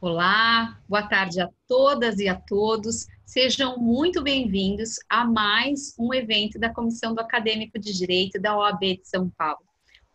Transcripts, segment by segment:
Olá, boa tarde a todas e a todos. Sejam muito bem-vindos a mais um evento da Comissão do Acadêmico de Direito da OAB de São Paulo.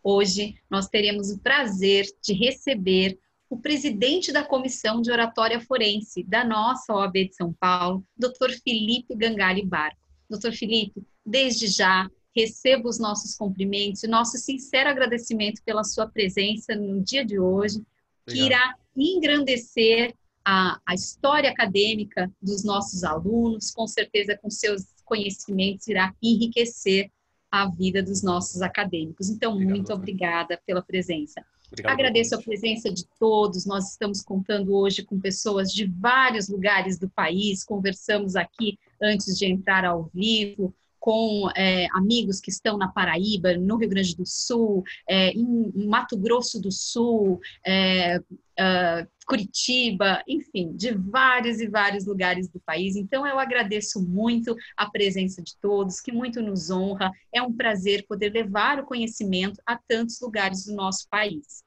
Hoje nós teremos o prazer de receber o presidente da Comissão de Oratória Forense da nossa OAB de São Paulo, Dr. Felipe Gangali Barco. Dr. Felipe, desde já receba os nossos cumprimentos e nosso sincero agradecimento pela sua presença no dia de hoje, Obrigado. que irá engrandecer a, a história acadêmica dos nossos alunos, com certeza com seus conhecimentos irá enriquecer a vida dos nossos acadêmicos. Então, Obrigado, muito obrigada pela presença. Obrigado, Agradeço a presença de todos. Nós estamos contando hoje com pessoas de vários lugares do país. Conversamos aqui antes de entrar ao vivo com é, amigos que estão na Paraíba, no Rio Grande do Sul, é, em Mato Grosso do Sul, é, uh, Curitiba, enfim, de vários e vários lugares do país. Então, eu agradeço muito a presença de todos, que muito nos honra. É um prazer poder levar o conhecimento a tantos lugares do nosso país.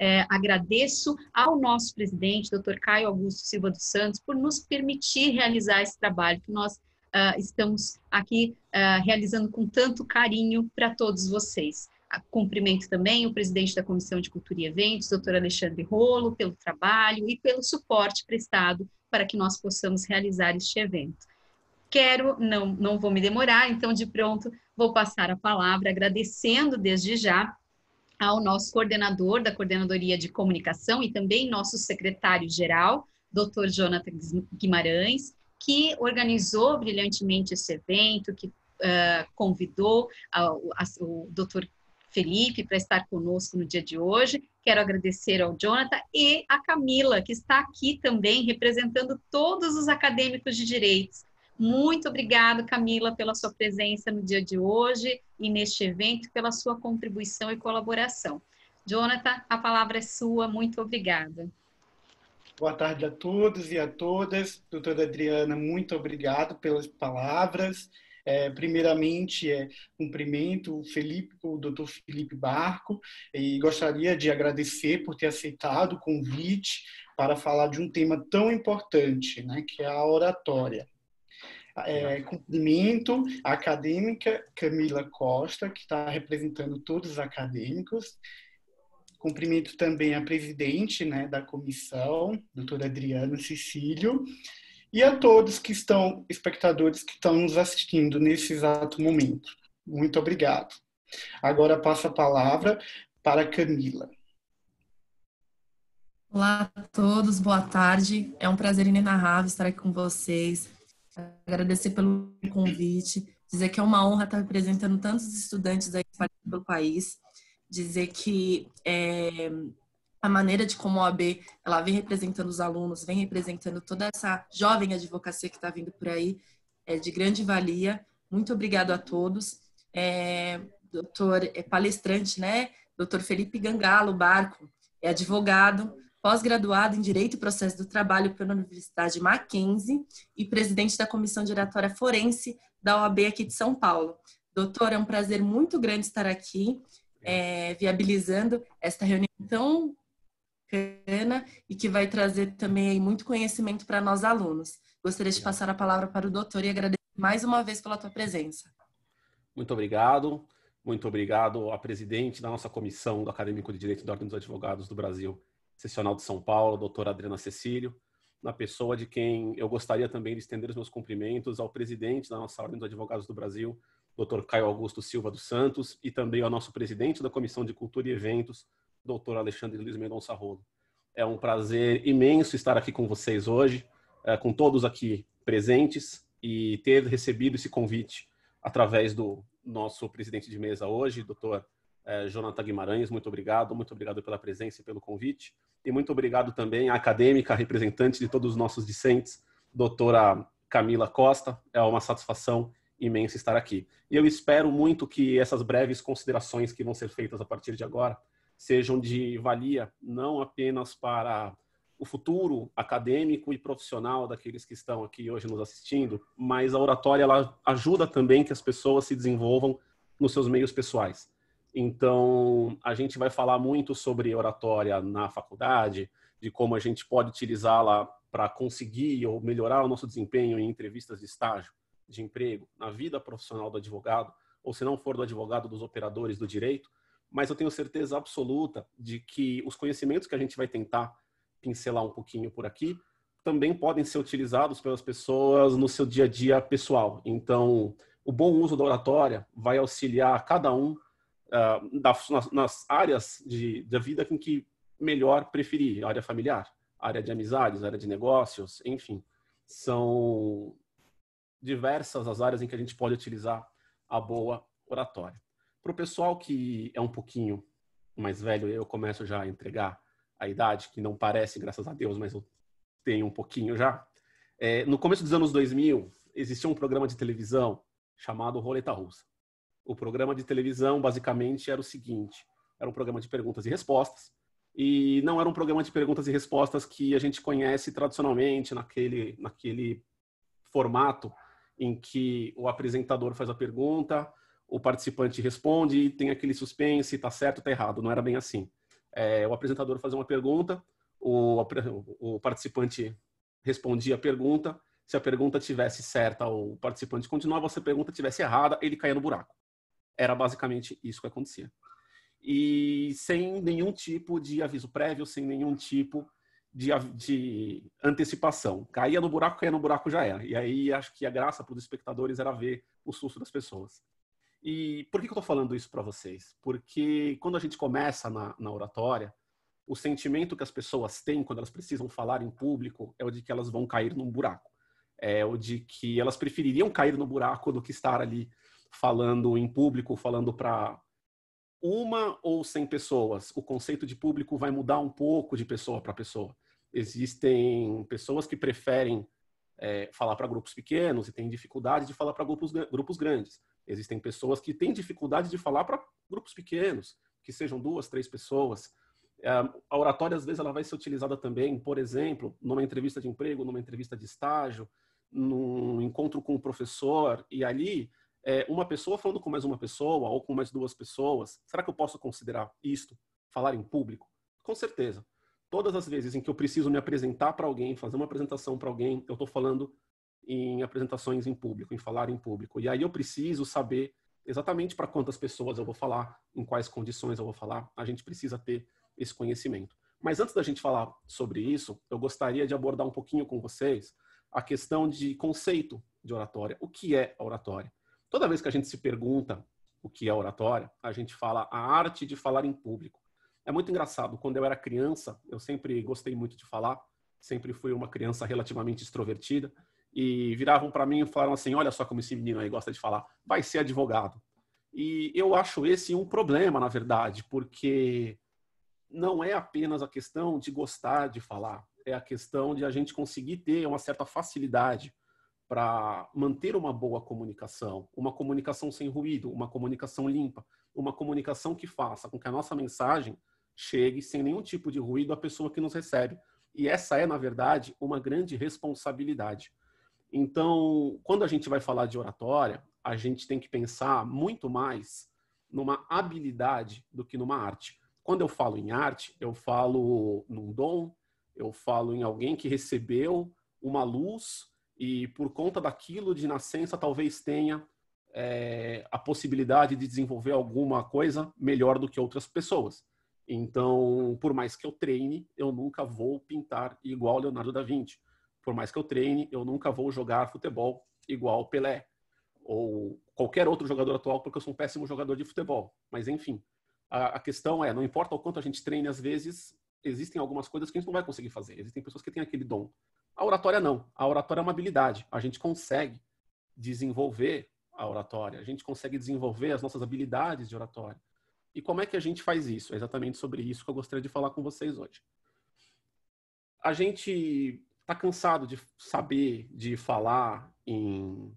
É, agradeço ao nosso presidente, Dr. Caio Augusto Silva dos Santos, por nos permitir realizar esse trabalho que nós uh, estamos aqui uh, realizando com tanto carinho para todos vocês. Ah, cumprimento também o presidente da Comissão de Cultura e Eventos, doutor Alexandre Rolo, pelo trabalho e pelo suporte prestado para que nós possamos realizar este evento. Quero, não, não vou me demorar, então de pronto vou passar a palavra agradecendo desde já ao nosso coordenador da Coordenadoria de Comunicação e também nosso secretário-geral, doutor Jonathan Guimarães, que organizou brilhantemente esse evento, que uh, convidou a, a, o Dr. Felipe para estar conosco no dia de hoje. Quero agradecer ao Jonathan e à Camila, que está aqui também representando todos os acadêmicos de direitos. Muito obrigado, Camila, pela sua presença no dia de hoje e neste evento, pela sua contribuição e colaboração. Jonathan, a palavra é sua. Muito obrigada. Boa tarde a todos e a todas. Doutora Adriana, muito obrigado pelas palavras. É, primeiramente, é, cumprimento o, Felipe, o doutor Felipe Barco e gostaria de agradecer por ter aceitado o convite para falar de um tema tão importante, né, que é a oratória. É, cumprimento a acadêmica Camila Costa, que está representando todos os acadêmicos, Cumprimento também a presidente né, da comissão, doutora Adriana Cecílio, e a todos que estão, espectadores que estão nos assistindo nesse exato momento. Muito obrigado. Agora passo a palavra para Camila. Olá a todos, boa tarde. É um prazer inenarrável estar aqui com vocês. Agradecer pelo convite, dizer que é uma honra estar representando tantos estudantes aí pelo país dizer que é, a maneira de como a OAB ela vem representando os alunos, vem representando toda essa jovem advocacia que está vindo por aí, é de grande valia. Muito obrigado a todos. É, doutor, é palestrante, né? Doutor Felipe Gangalo Barco, é advogado, pós-graduado em Direito e Processo do Trabalho pela Universidade Mackenzie e presidente da Comissão Diretória Forense da OAB aqui de São Paulo. Doutor, é um prazer muito grande estar aqui é, viabilizando esta reunião tão bacana e que vai trazer também muito conhecimento para nós alunos. Gostaria de passar a palavra para o doutor e agradecer mais uma vez pela tua presença. Muito obrigado. Muito obrigado à presidente da nossa comissão do Acadêmico de Direito da Ordem dos Advogados do Brasil, seccional de São Paulo, doutora Adriana Cecílio, na pessoa de quem eu gostaria também de estender os meus cumprimentos ao presidente da nossa Ordem dos Advogados do Brasil, Dr. Caio Augusto Silva dos Santos, e também ao nosso presidente da Comissão de Cultura e Eventos, Dr. Alexandre Luiz Mendonça Rolo. É um prazer imenso estar aqui com vocês hoje, é, com todos aqui presentes e ter recebido esse convite através do nosso presidente de mesa hoje, Dr. É, Jonathan Guimarães. Muito obrigado, muito obrigado pela presença e pelo convite. E muito obrigado também à acadêmica representante de todos os nossos discentes, doutora Camila Costa. É uma satisfação imenso estar aqui. E eu espero muito que essas breves considerações que vão ser feitas a partir de agora sejam de valia não apenas para o futuro acadêmico e profissional daqueles que estão aqui hoje nos assistindo, mas a oratória ela ajuda também que as pessoas se desenvolvam nos seus meios pessoais. Então, a gente vai falar muito sobre oratória na faculdade, de como a gente pode utilizá-la para conseguir ou melhorar o nosso desempenho em entrevistas de estágio de emprego, na vida profissional do advogado, ou se não for do advogado, dos operadores do direito, mas eu tenho certeza absoluta de que os conhecimentos que a gente vai tentar pincelar um pouquinho por aqui também podem ser utilizados pelas pessoas no seu dia a dia pessoal. Então, o bom uso da oratória vai auxiliar cada um uh, ah, das, nas, nas, áreas de, da vida em que melhor preferir, área familiar, área de amizades, área de negócios, enfim. São diversas as áreas em que a gente pode utilizar a boa oratória. Para o pessoal que é um pouquinho mais velho, eu começo já a entregar a idade, que não parece, graças a Deus, mas eu tenho um pouquinho já. É, no começo dos anos 2000, existia um programa de televisão chamado Roleta Russa. O programa de televisão, basicamente, era o seguinte: era um programa de perguntas e respostas, e não era um programa de perguntas e respostas que a gente conhece tradicionalmente naquele, naquele formato em que o apresentador faz a pergunta, o participante responde e tem aquele suspense, está certo, está errado. Não era bem assim. É, o apresentador fazia uma pergunta, o, o participante respondia a pergunta. Se a pergunta tivesse certa, o participante continuava. Se a pergunta tivesse errada, ele caía no buraco. Era basicamente isso que acontecia. E sem nenhum tipo de aviso prévio, sem nenhum tipo de, de, antecipação. Caía no buraco, caía no buraco já era. E aí acho que a graça para os espectadores era ver o susto das pessoas. E por que, que eu estou falando isso para vocês? Porque quando a gente começa na, na oratória, o sentimento que as pessoas têm quando elas precisam falar em público é o de que elas vão cair num buraco. É o de que elas prefeririam cair no buraco do que estar ali falando em público, falando para uma ou cem pessoas. O conceito de público vai mudar um pouco de pessoa para pessoa existem pessoas que preferem é, falar para grupos pequenos e têm dificuldade de falar para grupos, grupos grandes. Existem pessoas que têm dificuldade de falar para grupos pequenos, que sejam duas, três pessoas. É, a oratória, às vezes, ela vai ser utilizada também, por exemplo, numa entrevista de emprego, numa entrevista de estágio, num encontro com o professor, e ali é, uma pessoa falando com mais uma pessoa ou com mais duas pessoas. Será que eu posso considerar isto, falar em público? Com certeza todas as vezes em que eu preciso me apresentar para alguém, fazer uma apresentação para alguém, eu estou falando em apresentações em público, em falar em público. E aí eu preciso saber exatamente para quantas pessoas eu vou falar, em quais condições eu vou falar. A gente precisa ter esse conhecimento. Mas antes da gente falar sobre isso, eu gostaria de abordar um pouquinho com vocês a questão de conceito de oratória. O que é oratória? Toda vez que a gente se pergunta o que é oratória, a gente fala a arte de falar em público. É muito engraçado. Quando eu era criança, eu sempre gostei muito de falar, sempre fui uma criança relativamente extrovertida. E viravam para mim e falaram assim: Olha só como esse menino aí gosta de falar, vai ser advogado. E eu acho esse um problema, na verdade, porque não é apenas a questão de gostar de falar, é a questão de a gente conseguir ter uma certa facilidade para manter uma boa comunicação, uma comunicação sem ruído, uma comunicação limpa, uma comunicação que faça com que a nossa mensagem chegue sem nenhum tipo de ruído à pessoa que nos recebe. E essa é, na verdade, uma grande responsabilidade. Então, quando a gente vai falar de oratória, a gente tem que pensar muito mais numa habilidade do que numa arte. Quando eu falo em arte, eu falo num dom, eu falo em alguém que recebeu uma luz e, por conta daquilo de nascença, talvez tenha é, a possibilidade de desenvolver alguma coisa melhor do que outras pessoas. Então, por mais que eu treine, eu nunca vou pintar igual Leonardo da Vinci. Por mais que eu treine, eu nunca vou jogar futebol igual Pelé ou qualquer outro jogador atual, porque eu sou um péssimo jogador de futebol. Mas enfim, a, a questão é, não importa o quanto a gente treine, às vezes existem algumas coisas que a gente não vai conseguir fazer. Existem pessoas que têm aquele dom. A oratória não. A oratória é uma habilidade. A gente consegue desenvolver a oratória. A gente consegue desenvolver as nossas habilidades de oratória. E como é que a gente faz isso? É exatamente sobre isso que eu gostaria de falar com vocês hoje. A gente está cansado de saber, de falar em,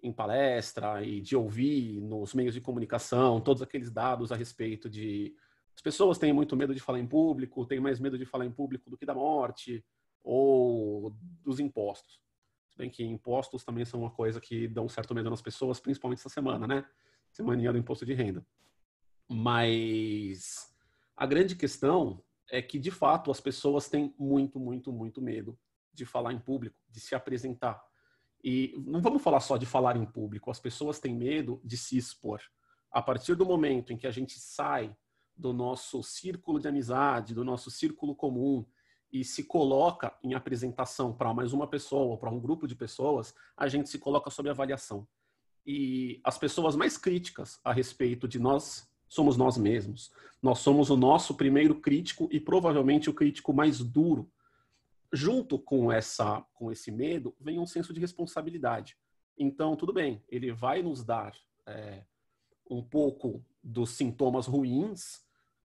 em palestra e de ouvir nos meios de comunicação todos aqueles dados a respeito de as pessoas têm muito medo de falar em público, têm mais medo de falar em público do que da morte ou dos impostos. Se bem que impostos também são uma coisa que dão certo medo nas pessoas, principalmente essa semana, né? Semaninha do imposto de renda. Mas a grande questão é que, de fato, as pessoas têm muito, muito, muito medo de falar em público, de se apresentar. E não vamos falar só de falar em público, as pessoas têm medo de se expor. A partir do momento em que a gente sai do nosso círculo de amizade, do nosso círculo comum, e se coloca em apresentação para mais uma pessoa, para um grupo de pessoas, a gente se coloca sob avaliação. E as pessoas mais críticas a respeito de nós somos nós mesmos. Nós somos o nosso primeiro crítico e provavelmente o crítico mais duro. Junto com essa com esse medo vem um senso de responsabilidade. Então tudo bem, ele vai nos dar é, um pouco dos sintomas ruins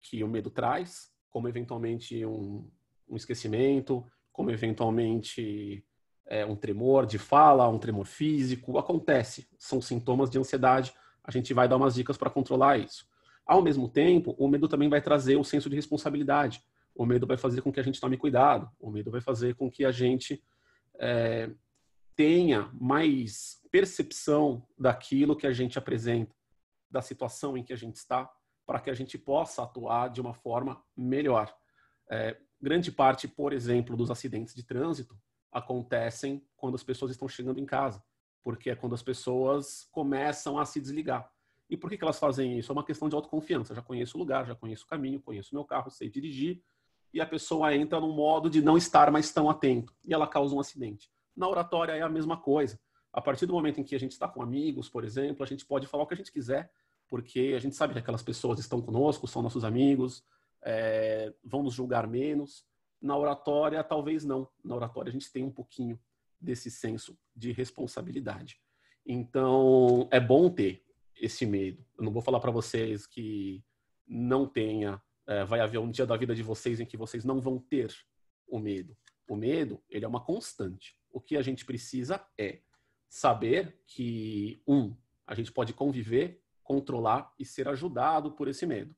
que o medo traz, como eventualmente um, um esquecimento, como eventualmente é, um tremor de fala, um tremor físico, acontece. São sintomas de ansiedade. A gente vai dar umas dicas para controlar isso. Ao mesmo tempo, o medo também vai trazer o senso de responsabilidade. O medo vai fazer com que a gente tome cuidado. O medo vai fazer com que a gente é, tenha mais percepção daquilo que a gente apresenta, da situação em que a gente está, para que a gente possa atuar de uma forma melhor. É, grande parte, por exemplo, dos acidentes de trânsito acontecem quando as pessoas estão chegando em casa, porque é quando as pessoas começam a se desligar. E por que, que elas fazem isso? É uma questão de autoconfiança. já conheço o lugar, já conheço o caminho, conheço meu carro, sei dirigir. E a pessoa entra num modo de não estar mais tão atento. E ela causa um acidente. Na oratória é a mesma coisa. A partir do momento em que a gente está com amigos, por exemplo, a gente pode falar o que a gente quiser, porque a gente sabe que aquelas pessoas estão conosco, são nossos amigos, é, vão nos julgar menos. Na oratória, talvez não. Na oratória, a gente tem um pouquinho desse senso de responsabilidade. Então, é bom ter esse medo. Eu não vou falar para vocês que não tenha, é, vai haver um dia da vida de vocês em que vocês não vão ter o medo. O medo, ele é uma constante. O que a gente precisa é saber que, um, a gente pode conviver, controlar e ser ajudado por esse medo.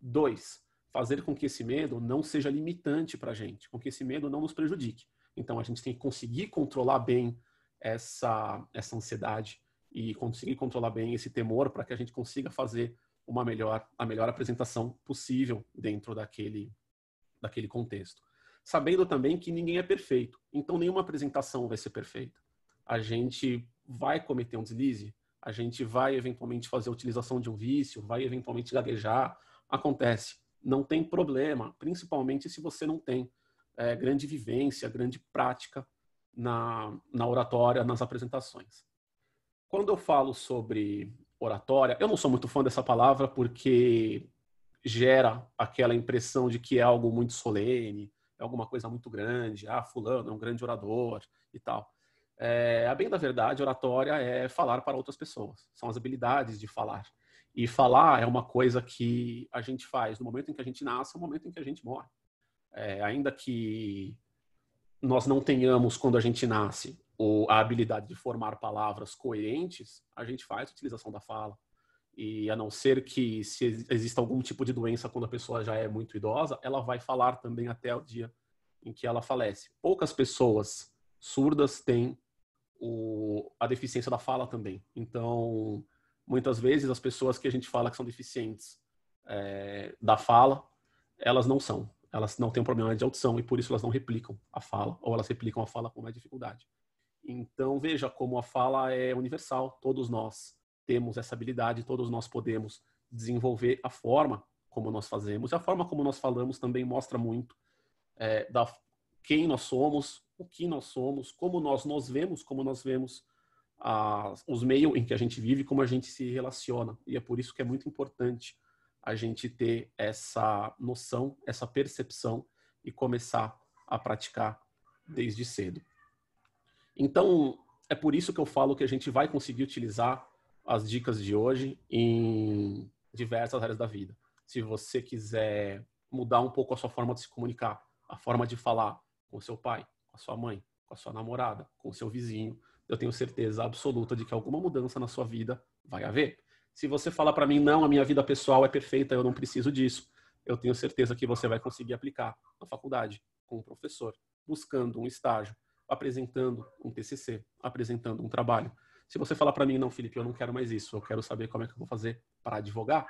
Dois, fazer com que esse medo não seja limitante para a gente, com que esse medo não nos prejudique. Então, a gente tem que conseguir controlar bem essa, essa ansiedade, e conseguir controlar bem esse temor para que a gente consiga fazer uma melhor, a melhor apresentação possível dentro daquele, daquele contexto. Sabendo também que ninguém é perfeito, então nenhuma apresentação vai ser perfeita. A gente vai cometer um deslize, a gente vai eventualmente fazer a utilização de um vício, vai eventualmente gaguejar, acontece. Não tem problema, principalmente se você não tem é, grande vivência, grande prática na, na oratória, nas apresentações. Quando eu falo sobre oratória, eu não sou muito fã dessa palavra porque gera aquela impressão de que é algo muito solene, é alguma coisa muito grande, ah, fulano é um grande orador e tal. É, a bem da verdade, oratória é falar para outras pessoas, são as habilidades de falar. E falar é uma coisa que a gente faz no momento em que a gente nasce, no é momento em que a gente morre. É, ainda que nós não tenhamos, quando a gente nasce, o, a habilidade de formar palavras coerentes, a gente faz utilização da fala. E a não ser que se exista algum tipo de doença quando a pessoa já é muito idosa, ela vai falar também até o dia em que ela falece. Poucas pessoas surdas têm o, a deficiência da fala também. Então, muitas vezes as pessoas que a gente fala que são deficientes é, da fala, elas não são. Elas não têm um problema de audição e por isso elas não replicam a fala, ou elas replicam a fala com mais dificuldade. Então, veja como a fala é universal, todos nós temos essa habilidade, todos nós podemos desenvolver a forma como nós fazemos. E a forma como nós falamos também mostra muito é, da quem nós somos, o que nós somos, como nós nos vemos, como nós vemos a, os meios em que a gente vive, como a gente se relaciona. E é por isso que é muito importante a gente ter essa noção, essa percepção e começar a praticar desde cedo. Então, é por isso que eu falo que a gente vai conseguir utilizar as dicas de hoje em diversas áreas da vida. Se você quiser mudar um pouco a sua forma de se comunicar, a forma de falar com seu pai, com a sua mãe, com a sua namorada, com o seu vizinho, eu tenho certeza absoluta de que alguma mudança na sua vida vai haver. Se você falar para mim, não, a minha vida pessoal é perfeita, eu não preciso disso, eu tenho certeza que você vai conseguir aplicar na faculdade, com o professor, buscando um estágio, apresentando um TCC, apresentando um trabalho. Se você falar para mim, não, Felipe, eu não quero mais isso, eu quero saber como é que eu vou fazer para advogar,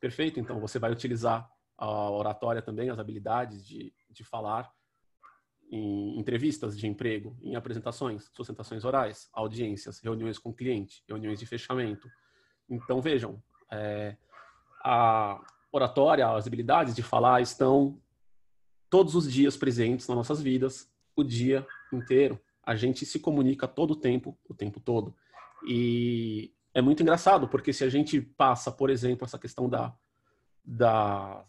perfeito, então você vai utilizar a oratória também, as habilidades de, de falar em entrevistas de emprego, em apresentações, sustentações orais, audiências, reuniões com cliente, reuniões de fechamento. Então, vejam, é, a oratória, as habilidades de falar estão todos os dias presentes nas nossas vidas, o dia inteiro, a gente se comunica todo o tempo, o tempo todo. E é muito engraçado, porque se a gente passa, por exemplo, essa questão da, da,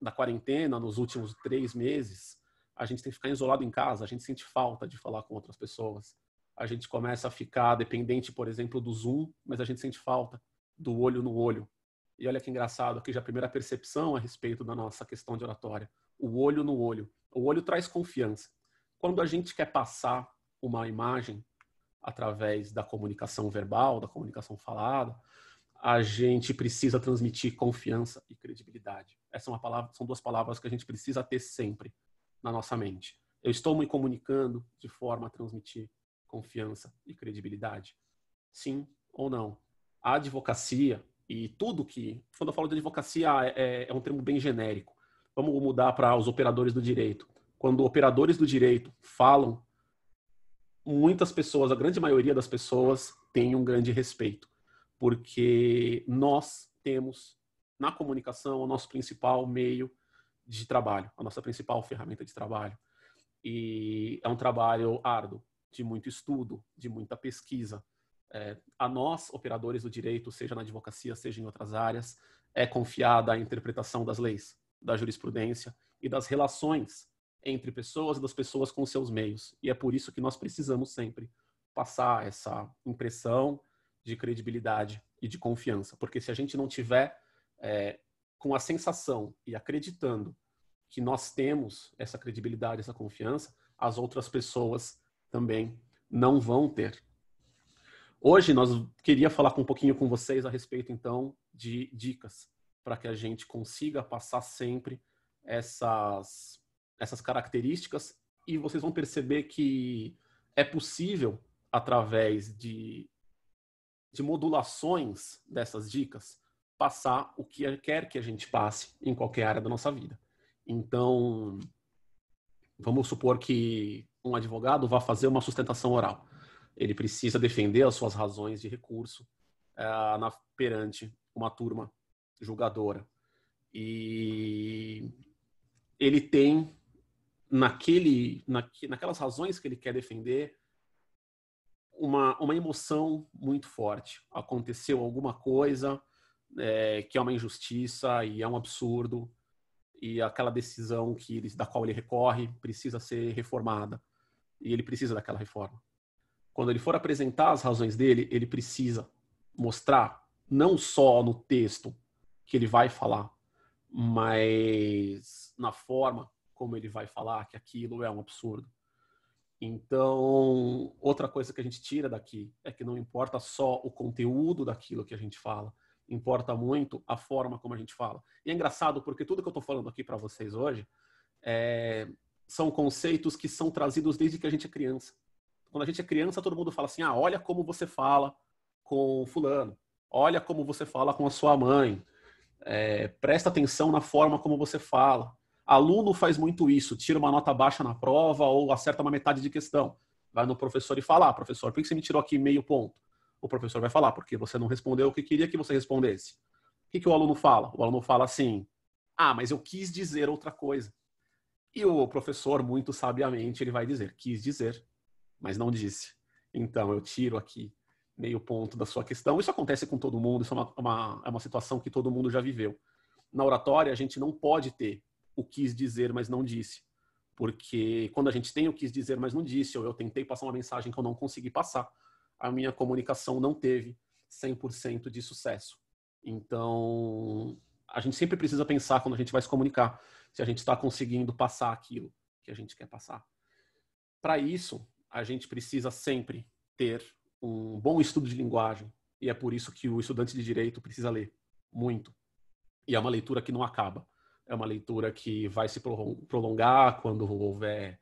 da quarentena nos últimos três meses, a gente tem que ficar isolado em casa, a gente sente falta de falar com outras pessoas. A gente começa a ficar dependente, por exemplo, do Zoom, mas a gente sente falta do olho no olho. E olha que engraçado, aqui já a primeira percepção a respeito da nossa questão de oratória. O olho no olho. O olho traz confiança quando a gente quer passar uma imagem através da comunicação verbal, da comunicação falada, a gente precisa transmitir confiança e credibilidade. Essa é uma palavra, são duas palavras que a gente precisa ter sempre na nossa mente. Eu estou me comunicando de forma a transmitir confiança e credibilidade? Sim ou não? A advocacia e tudo que. Quando eu falo de advocacia, é, é, é um termo bem genérico. Vamos mudar para os operadores do direito quando operadores do direito falam, muitas pessoas, a grande maioria das pessoas, tem um grande respeito, porque nós temos na comunicação o nosso principal meio de trabalho, a nossa principal ferramenta de trabalho. E é um trabalho árduo, de muito estudo, de muita pesquisa. É, a nós, operadores do direito, seja na advocacia, seja em outras áreas, é confiada a interpretação das leis, da jurisprudência e das relações entre pessoas e das pessoas com seus meios. E é por isso que nós precisamos sempre passar essa impressão de credibilidade e de confiança, porque se a gente não tiver é, com a sensação e acreditando que nós temos essa credibilidade, essa confiança, as outras pessoas também não vão ter. Hoje nós queria falar um pouquinho com vocês a respeito então de dicas para que a gente consiga passar sempre essas essas características e vocês vão perceber que é possível, através de, de modulações dessas dicas, passar o que é, quer que a gente passe em qualquer área da nossa vida. Então, vamos supor que um advogado vá fazer uma sustentação oral. Ele precisa defender as suas razões de recurso eh, na, perante uma turma julgadora. E ele tem naquele, na, naquelas razões que ele quer defender, uma, uma emoção muito forte. Aconteceu alguma coisa é, que é uma injustiça e é um absurdo, e aquela decisão que ele, da qual ele recorre precisa ser reformada, e ele precisa daquela reforma. Quando ele for apresentar as razões dele, ele precisa mostrar, não só no texto que ele vai falar, mas na forma como ele vai falar que aquilo é um absurdo. Então, outra coisa que a gente tira daqui é que não importa só o conteúdo daquilo que a gente fala, importa muito a forma como a gente fala. E é engraçado porque tudo que eu estou falando aqui para vocês hoje é, são conceitos que são trazidos desde que a gente é criança. Quando a gente é criança, todo mundo fala assim: ah, olha como você fala com fulano, olha como você fala com a sua mãe, é, presta atenção na forma como você fala. Aluno faz muito isso, tira uma nota baixa na prova ou acerta uma metade de questão. Vai no professor e fala: ah, professor, por que você me tirou aqui meio ponto? O professor vai falar: porque você não respondeu o que queria que você respondesse. O que, que o aluno fala? O aluno fala assim: ah, mas eu quis dizer outra coisa. E o professor, muito sabiamente, ele vai dizer: quis dizer, mas não disse. Então eu tiro aqui meio ponto da sua questão. Isso acontece com todo mundo, isso é uma, uma, é uma situação que todo mundo já viveu. Na oratória, a gente não pode ter o quis dizer, mas não disse. Porque quando a gente tem o quis dizer, mas não disse, ou eu tentei passar uma mensagem que eu não consegui passar, a minha comunicação não teve 100% de sucesso. Então, a gente sempre precisa pensar quando a gente vai se comunicar, se a gente está conseguindo passar aquilo que a gente quer passar. Para isso, a gente precisa sempre ter um bom estudo de linguagem, e é por isso que o estudante de direito precisa ler muito. E é uma leitura que não acaba é uma leitura que vai se prolongar quando houver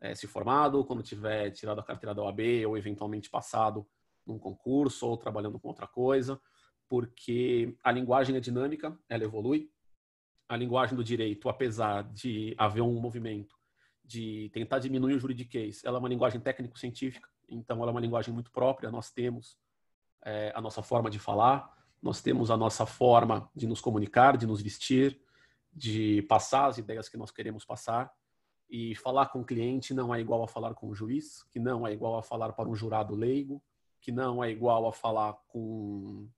é, se formado, quando tiver tirado a carteira da OAB ou eventualmente passado num concurso ou trabalhando com outra coisa, porque a linguagem é dinâmica, ela evolui. A linguagem do direito, apesar de haver um movimento de tentar diminuir o juridiquês, ela é uma linguagem técnico-científica, então ela é uma linguagem muito própria, nós temos é, a nossa forma de falar, nós temos a nossa forma de nos comunicar, de nos vestir, de passar as ideias que nós queremos passar. E falar com o cliente não é igual a falar com o juiz, que não é igual a falar para um jurado leigo, que não é igual a falar com um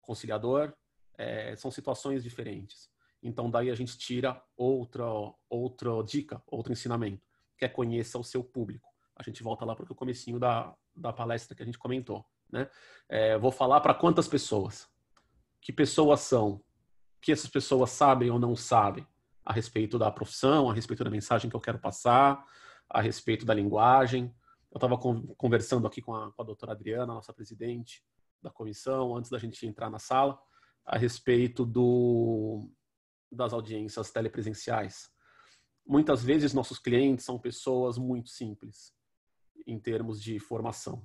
conciliador. É, são situações diferentes. Então, daí a gente tira outra, outra dica, outro ensinamento, que é conheça o seu público. A gente volta lá para o comecinho da, da palestra que a gente comentou. Né? É, vou falar para quantas pessoas? Que pessoas são? que essas pessoas sabem ou não sabem a respeito da profissão, a respeito da mensagem que eu quero passar, a respeito da linguagem. Eu estava conversando aqui com a, com a doutora Adriana, nossa presidente da comissão, antes da gente entrar na sala, a respeito do, das audiências telepresenciais. Muitas vezes nossos clientes são pessoas muito simples em termos de formação.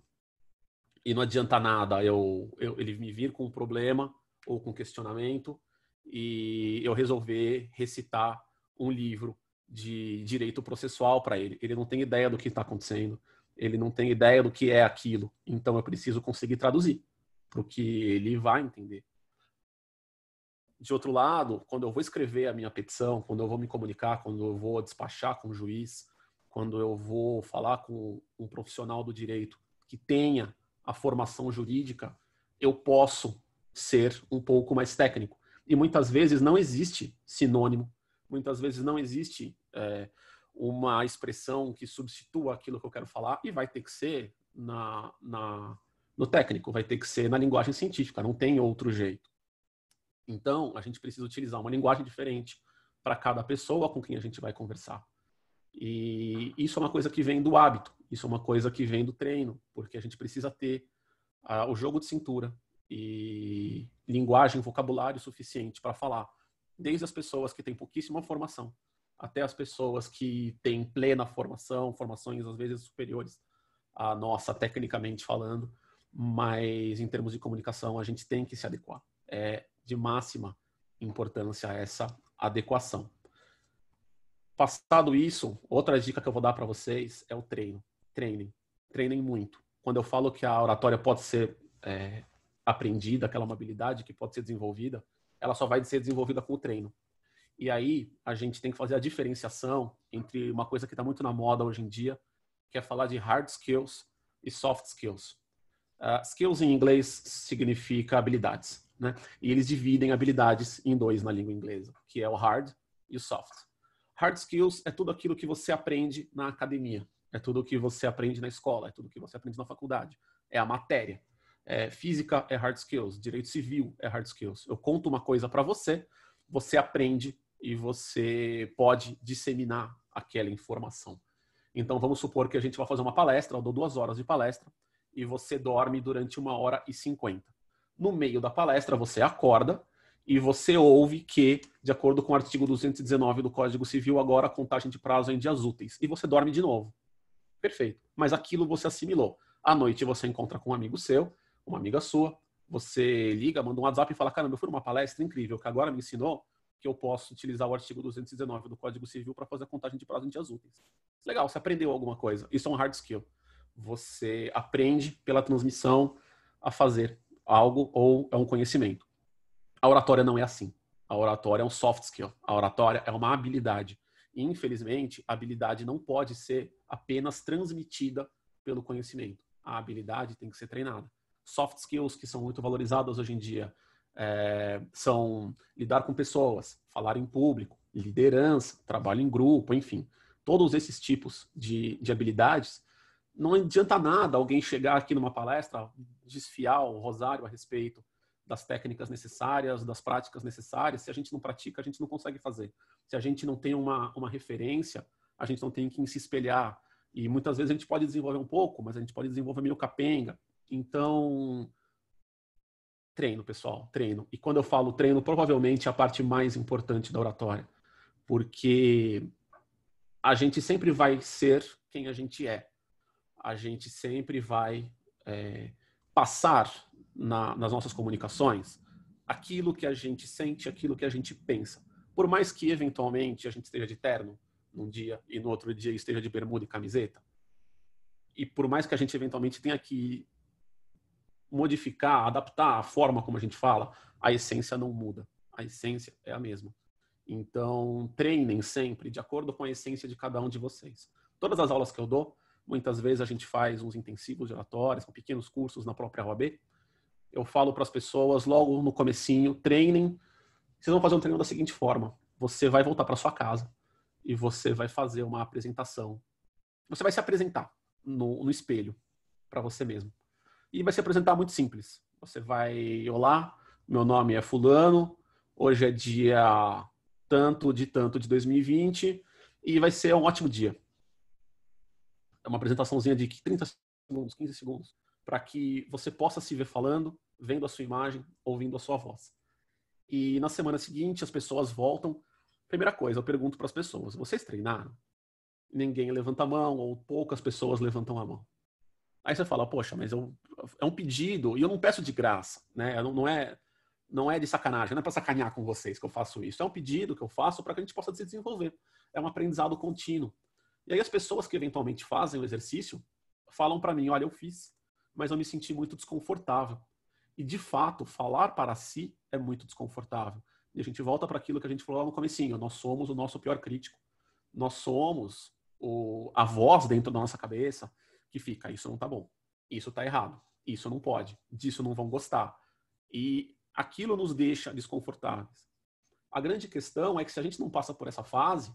E não adianta nada eu, eu ele me vir com um problema ou com questionamento e eu resolver recitar um livro de direito processual para ele. Ele não tem ideia do que está acontecendo, ele não tem ideia do que é aquilo, então eu preciso conseguir traduzir para o que ele vai entender. De outro lado, quando eu vou escrever a minha petição, quando eu vou me comunicar, quando eu vou despachar com o juiz, quando eu vou falar com um profissional do direito que tenha a formação jurídica, eu posso ser um pouco mais técnico e muitas vezes não existe sinônimo, muitas vezes não existe é, uma expressão que substitua aquilo que eu quero falar e vai ter que ser na, na, no técnico, vai ter que ser na linguagem científica, não tem outro jeito. Então, a gente precisa utilizar uma linguagem diferente para cada pessoa com quem a gente vai conversar. E isso é uma coisa que vem do hábito, isso é uma coisa que vem do treino, porque a gente precisa ter uh, o jogo de cintura, e linguagem, vocabulário suficiente para falar, desde as pessoas que têm pouquíssima formação até as pessoas que têm plena formação, formações às vezes superiores à nossa, tecnicamente falando, mas em termos de comunicação a gente tem que se adequar. É de máxima importância essa adequação. Passado isso, outra dica que eu vou dar para vocês é o treino. Treinem. Treinem muito. Quando eu falo que a oratória pode ser é, aprendida, aquela habilidade que pode ser desenvolvida, ela só vai ser desenvolvida com o treino. E aí a gente tem que fazer a diferenciação entre uma coisa que está muito na moda hoje em dia, que é falar de hard skills e soft skills. Uh, skills em inglês significa habilidades, né? E eles dividem habilidades em dois na língua inglesa, que é o hard e o soft. Hard skills é tudo aquilo que você aprende na academia, é tudo o que você aprende na escola, é tudo o que você aprende na faculdade, é a matéria. É, física é hard skills, direito civil é hard skills. Eu conto uma coisa para você, você aprende e você pode disseminar aquela informação. Então vamos supor que a gente vai fazer uma palestra, eu dou duas horas de palestra e você dorme durante uma hora e cinquenta. No meio da palestra você acorda e você ouve que, de acordo com o artigo 219 do Código Civil, agora a contagem de prazo é em dias úteis e você dorme de novo. Perfeito. Mas aquilo você assimilou. À noite você encontra com um amigo seu uma amiga sua, você liga, manda um WhatsApp e fala: Caramba, eu fui numa palestra incrível que agora me ensinou que eu posso utilizar o artigo 219 do Código Civil para fazer a contagem de prazo de dias úteis. Legal, você aprendeu alguma coisa. Isso é um hard skill. Você aprende pela transmissão a fazer algo ou é um conhecimento. A oratória não é assim. A oratória é um soft skill. A oratória é uma habilidade. infelizmente, a habilidade não pode ser apenas transmitida pelo conhecimento. A habilidade tem que ser treinada soft skills que são muito valorizadas hoje em dia é, são lidar com pessoas, falar em público, liderança, trabalho em grupo, enfim, todos esses tipos de, de habilidades. Não adianta nada alguém chegar aqui numa palestra, desfiar o rosário a respeito das técnicas necessárias, das práticas necessárias. Se a gente não pratica, a gente não consegue fazer. Se a gente não tem uma, uma referência, a gente não tem quem se espelhar. E muitas vezes a gente pode desenvolver um pouco, mas a gente pode desenvolver meio capenga. Então, treino, pessoal, treino. E quando eu falo treino, provavelmente é a parte mais importante da oratória, porque a gente sempre vai ser quem a gente é. A gente sempre vai é, passar na, nas nossas comunicações aquilo que a gente sente, aquilo que a gente pensa. Por mais que, eventualmente, a gente esteja de terno num dia e no outro dia esteja de bermuda e camiseta, e por mais que a gente, eventualmente, tenha que modificar, adaptar a forma como a gente fala, a essência não muda. A essência é a mesma. Então, treinem sempre de acordo com a essência de cada um de vocês. Todas as aulas que eu dou, muitas vezes a gente faz uns intensivos de oratórios, pequenos cursos na própria OAB. Eu falo para as pessoas logo no comecinho, treinem. Vocês vão fazer um treino da seguinte forma: você vai voltar para sua casa e você vai fazer uma apresentação. Você vai se apresentar no, no espelho para você mesmo e vai se apresentar muito simples. Você vai, olá, meu nome é Fulano, hoje é dia tanto de tanto de 2020 e vai ser um ótimo dia. É uma apresentaçãozinha de 30 segundos, 15 segundos, para que você possa se ver falando, vendo a sua imagem, ouvindo a sua voz. E na semana seguinte as pessoas voltam. Primeira coisa, eu pergunto para as pessoas: vocês treinaram? Ninguém levanta a mão ou poucas pessoas levantam a mão. Aí você fala, poxa, mas eu, é um pedido e eu não peço de graça, né? Não, não, é não é de sacanagem, não é para sacanear com vocês que eu faço isso. É um pedido que eu faço para que a gente possa se desenvolver. É um aprendizado contínuo. E aí as pessoas que eventualmente fazem o exercício falam para mim, olha, eu fiz, mas eu me senti muito desconfortável. E de fato, falar para si é muito desconfortável. E a gente volta para aquilo que a gente falou lá no comecinho, nós somos o nosso pior crítico. Nós somos o, a voz dentro da nossa cabeça que fica, isso não tá bom, isso tá errado, isso não pode, disso não vão gostar. E aquilo nos deixa desconfortáveis. A grande questão é que se a gente não passa por essa fase,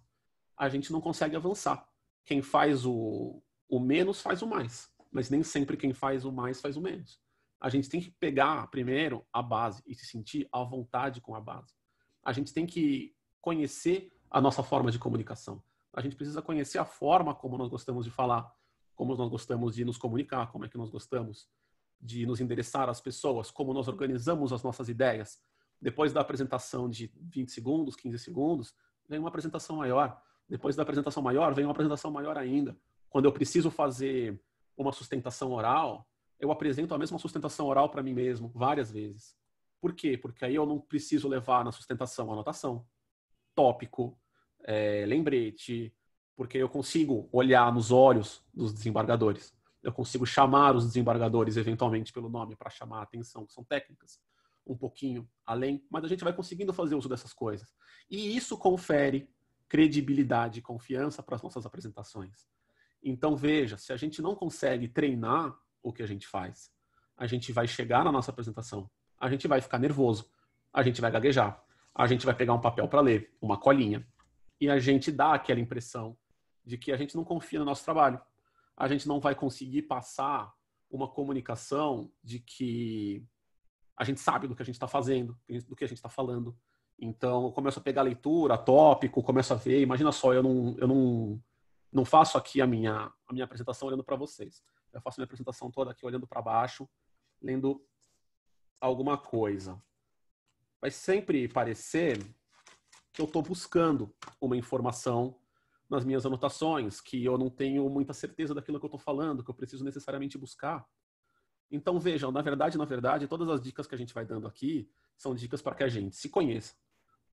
a gente não consegue avançar. Quem faz o, o menos faz o mais, mas nem sempre quem faz o mais faz o menos. A gente tem que pegar primeiro a base e se sentir à vontade com a base. A gente tem que conhecer a nossa forma de comunicação. A gente precisa conhecer a forma como nós gostamos de falar como nós gostamos de nos comunicar, como é que nós gostamos de nos endereçar às pessoas, como nós organizamos as nossas ideias. Depois da apresentação de 20 segundos, 15 segundos, vem uma apresentação maior. Depois da apresentação maior, vem uma apresentação maior ainda. Quando eu preciso fazer uma sustentação oral, eu apresento a mesma sustentação oral para mim mesmo várias vezes. Por quê? Porque aí eu não preciso levar na sustentação anotação, tópico, é, lembrete, porque eu consigo olhar nos olhos dos desembargadores, eu consigo chamar os desembargadores eventualmente pelo nome para chamar a atenção, são técnicas um pouquinho além, mas a gente vai conseguindo fazer uso dessas coisas. E isso confere credibilidade e confiança para as nossas apresentações. Então veja, se a gente não consegue treinar o que a gente faz, a gente vai chegar na nossa apresentação, a gente vai ficar nervoso, a gente vai gaguejar, a gente vai pegar um papel para ler, uma colinha, e a gente dá aquela impressão de que a gente não confia no nosso trabalho. A gente não vai conseguir passar uma comunicação de que a gente sabe do que a gente está fazendo, do que a gente está falando. Então, eu começo a pegar leitura, tópico, começo a ver. Imagina só, eu não, eu não, não faço aqui a minha, a minha apresentação olhando para vocês. Eu faço minha apresentação toda aqui olhando para baixo, lendo alguma coisa. Vai sempre parecer que eu estou buscando uma informação nas minhas anotações, que eu não tenho muita certeza daquilo que eu estou falando, que eu preciso necessariamente buscar. Então vejam, na verdade, na verdade, todas as dicas que a gente vai dando aqui são dicas para que a gente se conheça,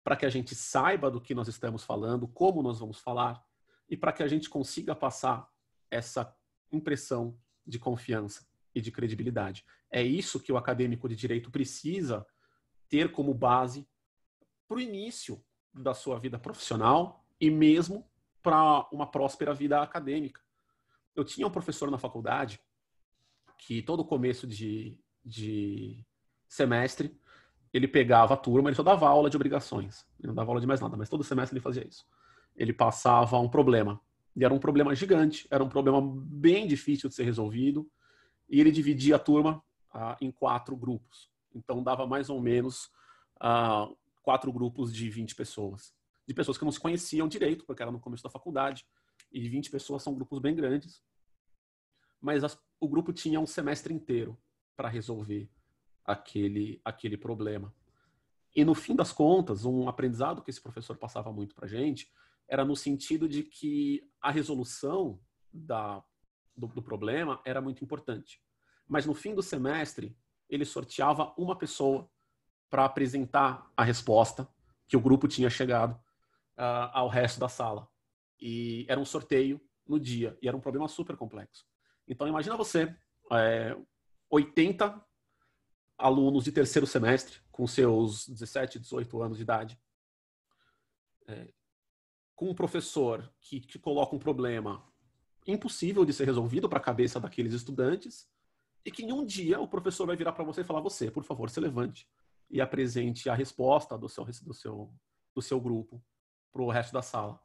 para que a gente saiba do que nós estamos falando, como nós vamos falar e para que a gente consiga passar essa impressão de confiança e de credibilidade. É isso que o acadêmico de direito precisa ter como base para o início da sua vida profissional e mesmo para uma próspera vida acadêmica. Eu tinha um professor na faculdade que todo começo de, de semestre ele pegava a turma, ele só dava aula de obrigações, ele não dava aula de mais nada, mas todo semestre ele fazia isso. Ele passava um problema, e era um problema gigante, era um problema bem difícil de ser resolvido, e ele dividia a turma ah, em quatro grupos. Então dava mais ou menos ah, quatro grupos de 20 pessoas de pessoas que não se conheciam direito, porque era no começo da faculdade, e 20 pessoas são grupos bem grandes. Mas as, o grupo tinha um semestre inteiro para resolver aquele, aquele problema. E no fim das contas, um aprendizado que esse professor passava muito para gente era no sentido de que a resolução da, do, do problema era muito importante. Mas no fim do semestre, ele sorteava uma pessoa para apresentar a resposta que o grupo tinha chegado uh, ao resto da sala. E era um sorteio no dia, e era um problema super complexo. Então, imagina você, é, 80 alunos de terceiro semestre, com seus 17, 18 anos de idade, é, com um professor que te coloca um problema impossível de ser resolvido para a cabeça daqueles estudantes, e que em um dia o professor vai virar para você e falar: Você, por favor, se levante e apresente a resposta do seu, do seu, do seu grupo pro resto da sala.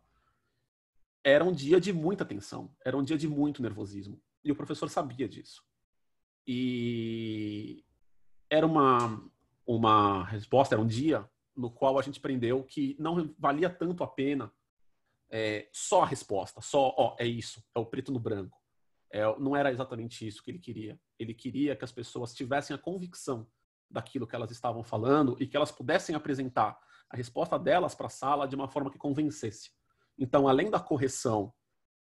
Era um dia de muita tensão, era um dia de muito nervosismo. E o professor sabia disso. E era uma, uma resposta, era um dia no qual a gente aprendeu que não valia tanto a pena é, só a resposta, só, ó, é isso, é o preto no branco. É, não era exatamente isso que ele queria. Ele queria que as pessoas tivessem a convicção daquilo que elas estavam falando e que elas pudessem apresentar a resposta delas para a sala de uma forma que convencesse. Então, além da correção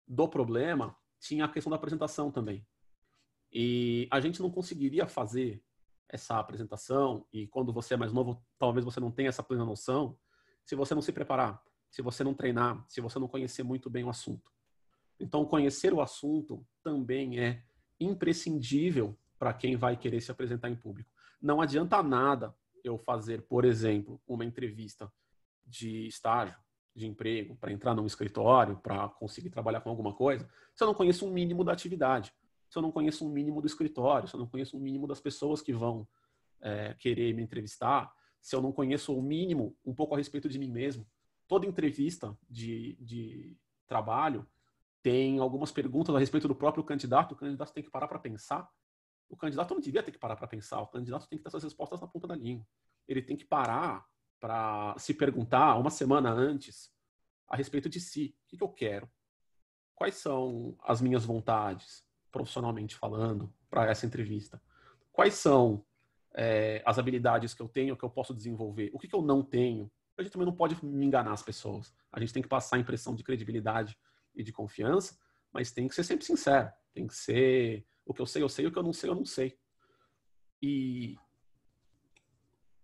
do problema, tinha a questão da apresentação também. E a gente não conseguiria fazer essa apresentação, e quando você é mais novo, talvez você não tenha essa plena noção, se você não se preparar, se você não treinar, se você não conhecer muito bem o assunto. Então, conhecer o assunto também é imprescindível para quem vai querer se apresentar em público. Não adianta nada eu fazer, por exemplo, uma entrevista de estágio, de emprego, para entrar num escritório, para conseguir trabalhar com alguma coisa, se eu não conheço um mínimo da atividade, se eu não conheço um mínimo do escritório, se eu não conheço um mínimo das pessoas que vão é, querer me entrevistar, se eu não conheço o mínimo um pouco a respeito de mim mesmo, toda entrevista de, de trabalho tem algumas perguntas a respeito do próprio candidato, o candidato tem que parar para pensar o candidato não devia ter que parar para pensar, o candidato tem que ter essas respostas na ponta da língua. Ele tem que parar para se perguntar uma semana antes a respeito de si: o que, que eu quero? Quais são as minhas vontades, profissionalmente falando, para essa entrevista? Quais são é, as habilidades que eu tenho, que eu posso desenvolver? O que, que eu não tenho? A gente também não pode me enganar as pessoas. A gente tem que passar a impressão de credibilidade e de confiança, mas tem que ser sempre sincero, tem que ser o que eu sei, eu sei. O que eu não sei, eu não sei. E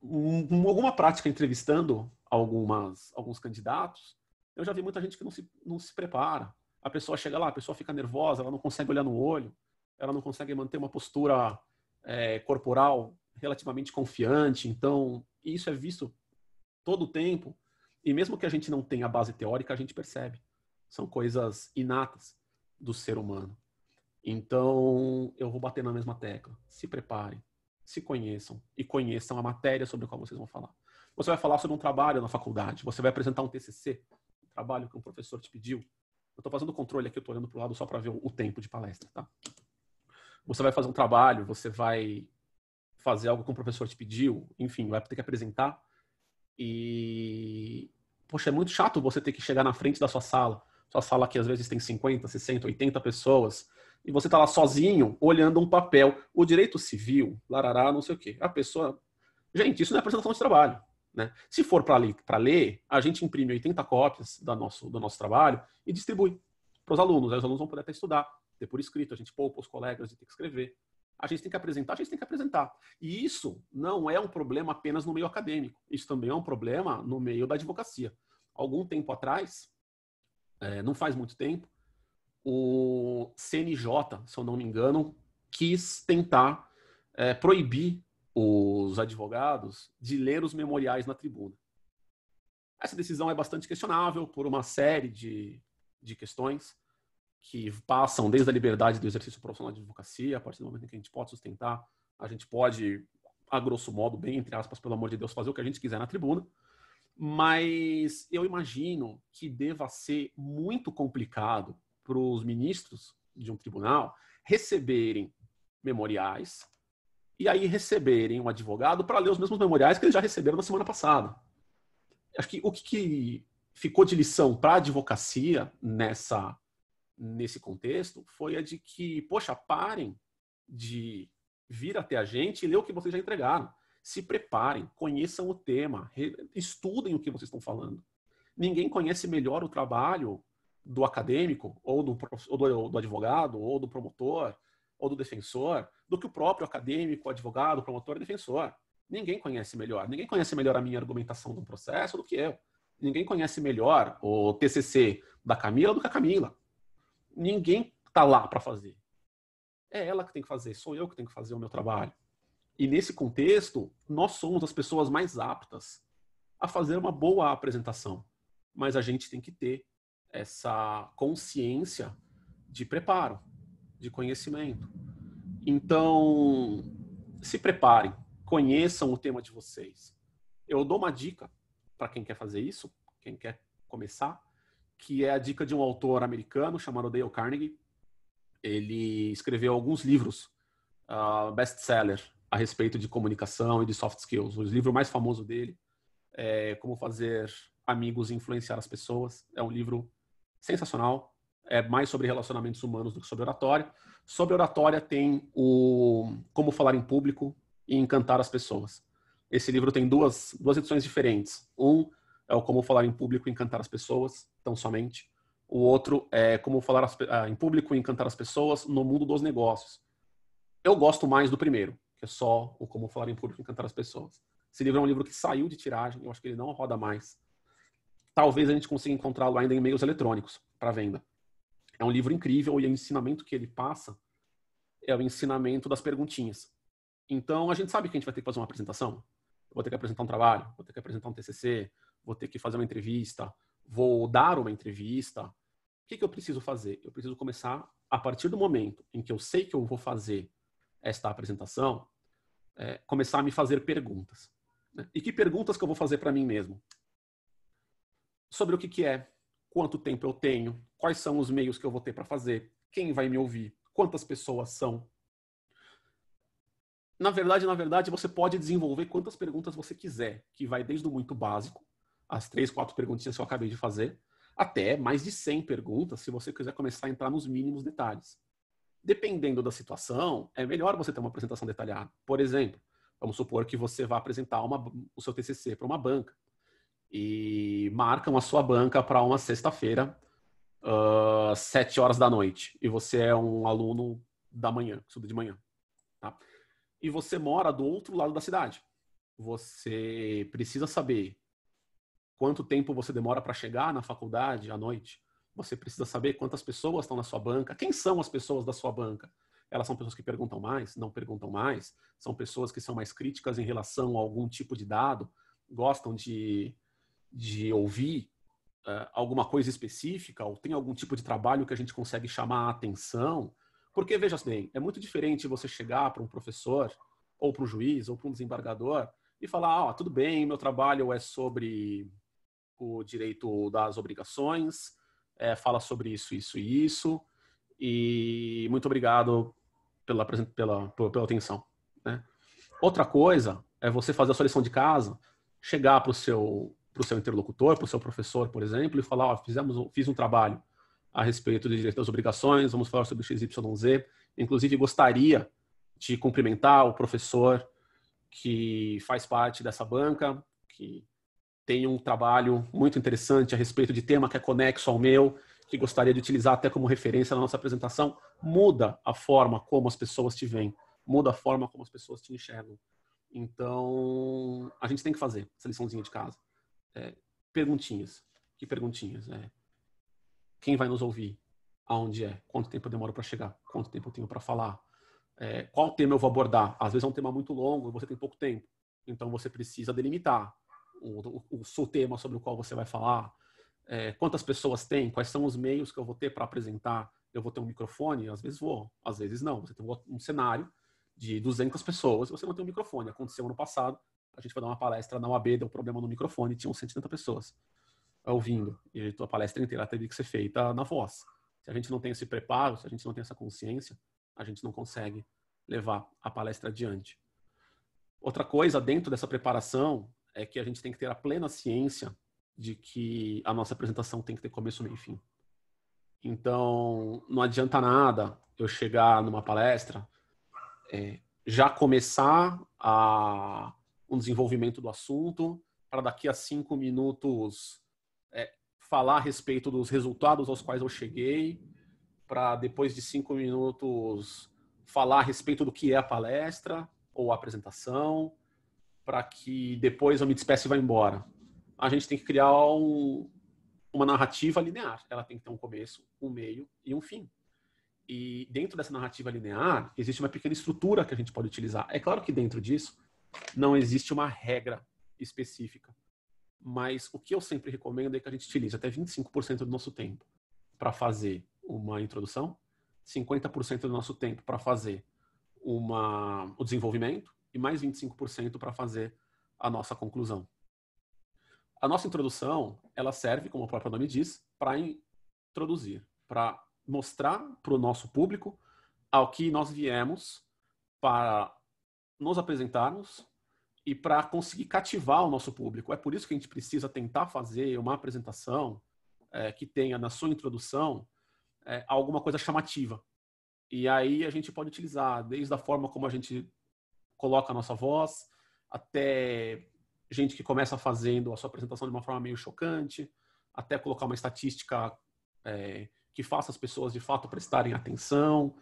em alguma prática entrevistando algumas, alguns candidatos, eu já vi muita gente que não se, não se prepara. A pessoa chega lá, a pessoa fica nervosa, ela não consegue olhar no olho, ela não consegue manter uma postura é, corporal relativamente confiante. Então, isso é visto todo o tempo. E mesmo que a gente não tenha a base teórica, a gente percebe. São coisas inatas do ser humano. Então, eu vou bater na mesma tecla. Se preparem, se conheçam e conheçam a matéria sobre a qual vocês vão falar. Você vai falar sobre um trabalho na faculdade, você vai apresentar um TCC, um trabalho que um professor te pediu. Eu estou fazendo controle aqui, eu estou olhando para o lado só para ver o tempo de palestra, tá? Você vai fazer um trabalho, você vai fazer algo que um professor te pediu, enfim, vai ter que apresentar. E, poxa, é muito chato você ter que chegar na frente da sua sala, sua sala que às vezes tem 50, 60, 80 pessoas, e você está lá sozinho olhando um papel, o direito civil, larará, não sei o quê. A pessoa. Gente, isso não é apresentação de trabalho. Né? Se for para ler, ler, a gente imprime 80 cópias do nosso, do nosso trabalho e distribui para os alunos. Aí os alunos vão poder até estudar, ter por escrito, a gente poupa os colegas de ter que escrever. A gente tem que apresentar, a gente tem que apresentar. E isso não é um problema apenas no meio acadêmico, isso também é um problema no meio da advocacia. Algum tempo atrás, é, não faz muito tempo, o CNJ, se eu não me engano, quis tentar é, proibir os advogados de ler os memoriais na tribuna. Essa decisão é bastante questionável por uma série de, de questões que passam desde a liberdade do exercício profissional de advocacia, a partir do momento em que a gente pode sustentar, a gente pode, a grosso modo, bem entre aspas, pelo amor de Deus, fazer o que a gente quiser na tribuna, mas eu imagino que deva ser muito complicado para os ministros de um tribunal receberem memoriais e aí receberem um advogado para ler os mesmos memoriais que eles já receberam na semana passada. Acho que o que, que ficou de lição para a advocacia nessa nesse contexto foi a de que, poxa, parem de vir até a gente e ler o que vocês já entregaram. Se preparem, conheçam o tema, estudem o que vocês estão falando. Ninguém conhece melhor o trabalho do acadêmico, ou do, ou do, do advogado, ou do promotor, ou do defensor, do que o próprio acadêmico, advogado, promotor e defensor. Ninguém conhece melhor. Ninguém conhece melhor a minha argumentação do processo do que eu. Ninguém conhece melhor o TCC da Camila do que a Camila. Ninguém está lá para fazer. É ela que tem que fazer, sou eu que tenho que fazer o meu trabalho. E nesse contexto, nós somos as pessoas mais aptas a fazer uma boa apresentação. Mas a gente tem que ter essa consciência de preparo, de conhecimento. Então, se preparem, conheçam o tema de vocês. Eu dou uma dica para quem quer fazer isso, quem quer começar, que é a dica de um autor americano chamado Dale Carnegie. Ele escreveu alguns livros uh, best-seller a respeito de comunicação e de soft skills. O livro mais famoso dele é Como Fazer Amigos e Influenciar as Pessoas. É um livro sensacional. É mais sobre relacionamentos humanos do que sobre oratória. Sobre oratória tem o Como Falar em Público e Encantar as Pessoas. Esse livro tem duas, duas edições diferentes. Um é o Como Falar em Público e Encantar as Pessoas, tão somente. O outro é Como Falar ah, em Público e Encantar as Pessoas no Mundo dos Negócios. Eu gosto mais do primeiro, que é só o Como Falar em Público e Encantar as Pessoas. Esse livro é um livro que saiu de tiragem, eu acho que ele não roda mais talvez a gente consiga encontrá-lo ainda em meios eletrônicos para venda. É um livro incrível e o ensinamento que ele passa é o ensinamento das perguntinhas. Então, a gente sabe que a gente vai ter que fazer uma apresentação. Eu vou ter que apresentar um trabalho, vou ter que apresentar um TCC, vou ter que fazer uma entrevista, vou dar uma entrevista. O que, que eu preciso fazer? Eu preciso começar a partir do momento em que eu sei que eu vou fazer esta apresentação, é, começar a me fazer perguntas. Né? E que perguntas que eu vou fazer para mim mesmo? sobre o que, que é, quanto tempo eu tenho, quais são os meios que eu vou ter para fazer, quem vai me ouvir, quantas pessoas são. Na verdade, na verdade, você pode desenvolver quantas perguntas você quiser, que vai desde o muito básico, as três, quatro perguntinhas que eu acabei de fazer, até mais de 100 perguntas, se você quiser começar a entrar nos mínimos detalhes. Dependendo da situação, é melhor você ter uma apresentação detalhada. Por exemplo, vamos supor que você vá apresentar uma, o seu TCC para uma banca e marcam a sua banca para uma sexta-feira, uh, sete horas da noite, e você é um aluno da manhã, estuda de manhã. Tá? E você mora do outro lado da cidade. Você precisa saber quanto tempo você demora para chegar na faculdade à noite. Você precisa saber quantas pessoas estão na sua banca, quem são as pessoas da sua banca. Elas são pessoas que perguntam mais, não perguntam mais, são pessoas que são mais críticas em relação a algum tipo de dado, gostam de de ouvir uh, alguma coisa específica ou tem algum tipo de trabalho que a gente consegue chamar a atenção. Porque, veja bem, é muito diferente você chegar para um professor ou para um juiz ou para um desembargador e falar, ah, tudo bem, meu trabalho é sobre o direito das obrigações, é, fala sobre isso, isso e isso, e muito obrigado pela, pela, pela atenção. Né? Outra coisa é você fazer a sua lição de casa, chegar para o seu para o seu interlocutor, para o seu professor, por exemplo, e falar, fizemos, fiz um trabalho a respeito de direitos das obrigações, vamos falar sobre XYZ. Inclusive, gostaria de cumprimentar o professor que faz parte dessa banca, que tem um trabalho muito interessante a respeito de tema que é conexo ao meu, que gostaria de utilizar até como referência na nossa apresentação. Muda a forma como as pessoas te veem, muda a forma como as pessoas te enxergam. Então, a gente tem que fazer essa liçãozinha de casa é, perguntinhas. Que perguntinhas? É, quem vai nos ouvir? Aonde é? Quanto tempo eu demoro para chegar? Quanto tempo eu tenho para falar? É, qual tema eu vou abordar? Às vezes é um tema muito longo e você tem pouco tempo. Então você precisa delimitar o, o, o tema sobre o qual você vai falar. É, quantas pessoas tem? Quais são os meios que eu vou ter para apresentar? Eu vou ter um microfone? Às vezes vou, às vezes não. Você tem um, um cenário de 200 pessoas, e você não tem um microfone. Aconteceu ano passado, a gente foi dar uma palestra na UAB, deu um problema no microfone, tinham 170 pessoas ouvindo. E a palestra inteira teve que ser feita na voz. Se a gente não tem esse preparo, se a gente não tem essa consciência, a gente não consegue levar a palestra adiante. Outra coisa dentro dessa preparação é que a gente tem que ter a plena ciência de que a nossa apresentação tem que ter começo, meio e fim. Então, não adianta nada eu chegar numa palestra, é, já começar a um desenvolvimento do assunto, para daqui a cinco minutos é, falar a respeito dos resultados aos quais eu cheguei, para depois de cinco minutos falar a respeito do que é a palestra ou a apresentação, para que depois eu me despeço e vá embora. A gente tem que criar um, uma narrativa linear. Ela tem que ter um começo, um meio e um fim. E dentro dessa narrativa linear, existe uma pequena estrutura que a gente pode utilizar. É claro que dentro disso não existe uma regra específica. Mas o que eu sempre recomendo é que a gente utilize até 25% do nosso tempo para fazer uma introdução, 50% do nosso tempo para fazer uma, o desenvolvimento e mais 25% para fazer a nossa conclusão. A nossa introdução, ela serve, como o próprio nome diz, para introduzir, para mostrar para o nosso público ao que nós viemos para nos apresentarmos e para conseguir cativar o nosso público. É por isso que a gente precisa tentar fazer uma apresentação é, que tenha na sua introdução é, alguma coisa chamativa. E aí a gente pode utilizar desde a forma como a gente coloca a nossa voz, até gente que começa fazendo a sua apresentação de uma forma meio chocante, até colocar uma estatística é, que faça as pessoas de fato prestarem atenção.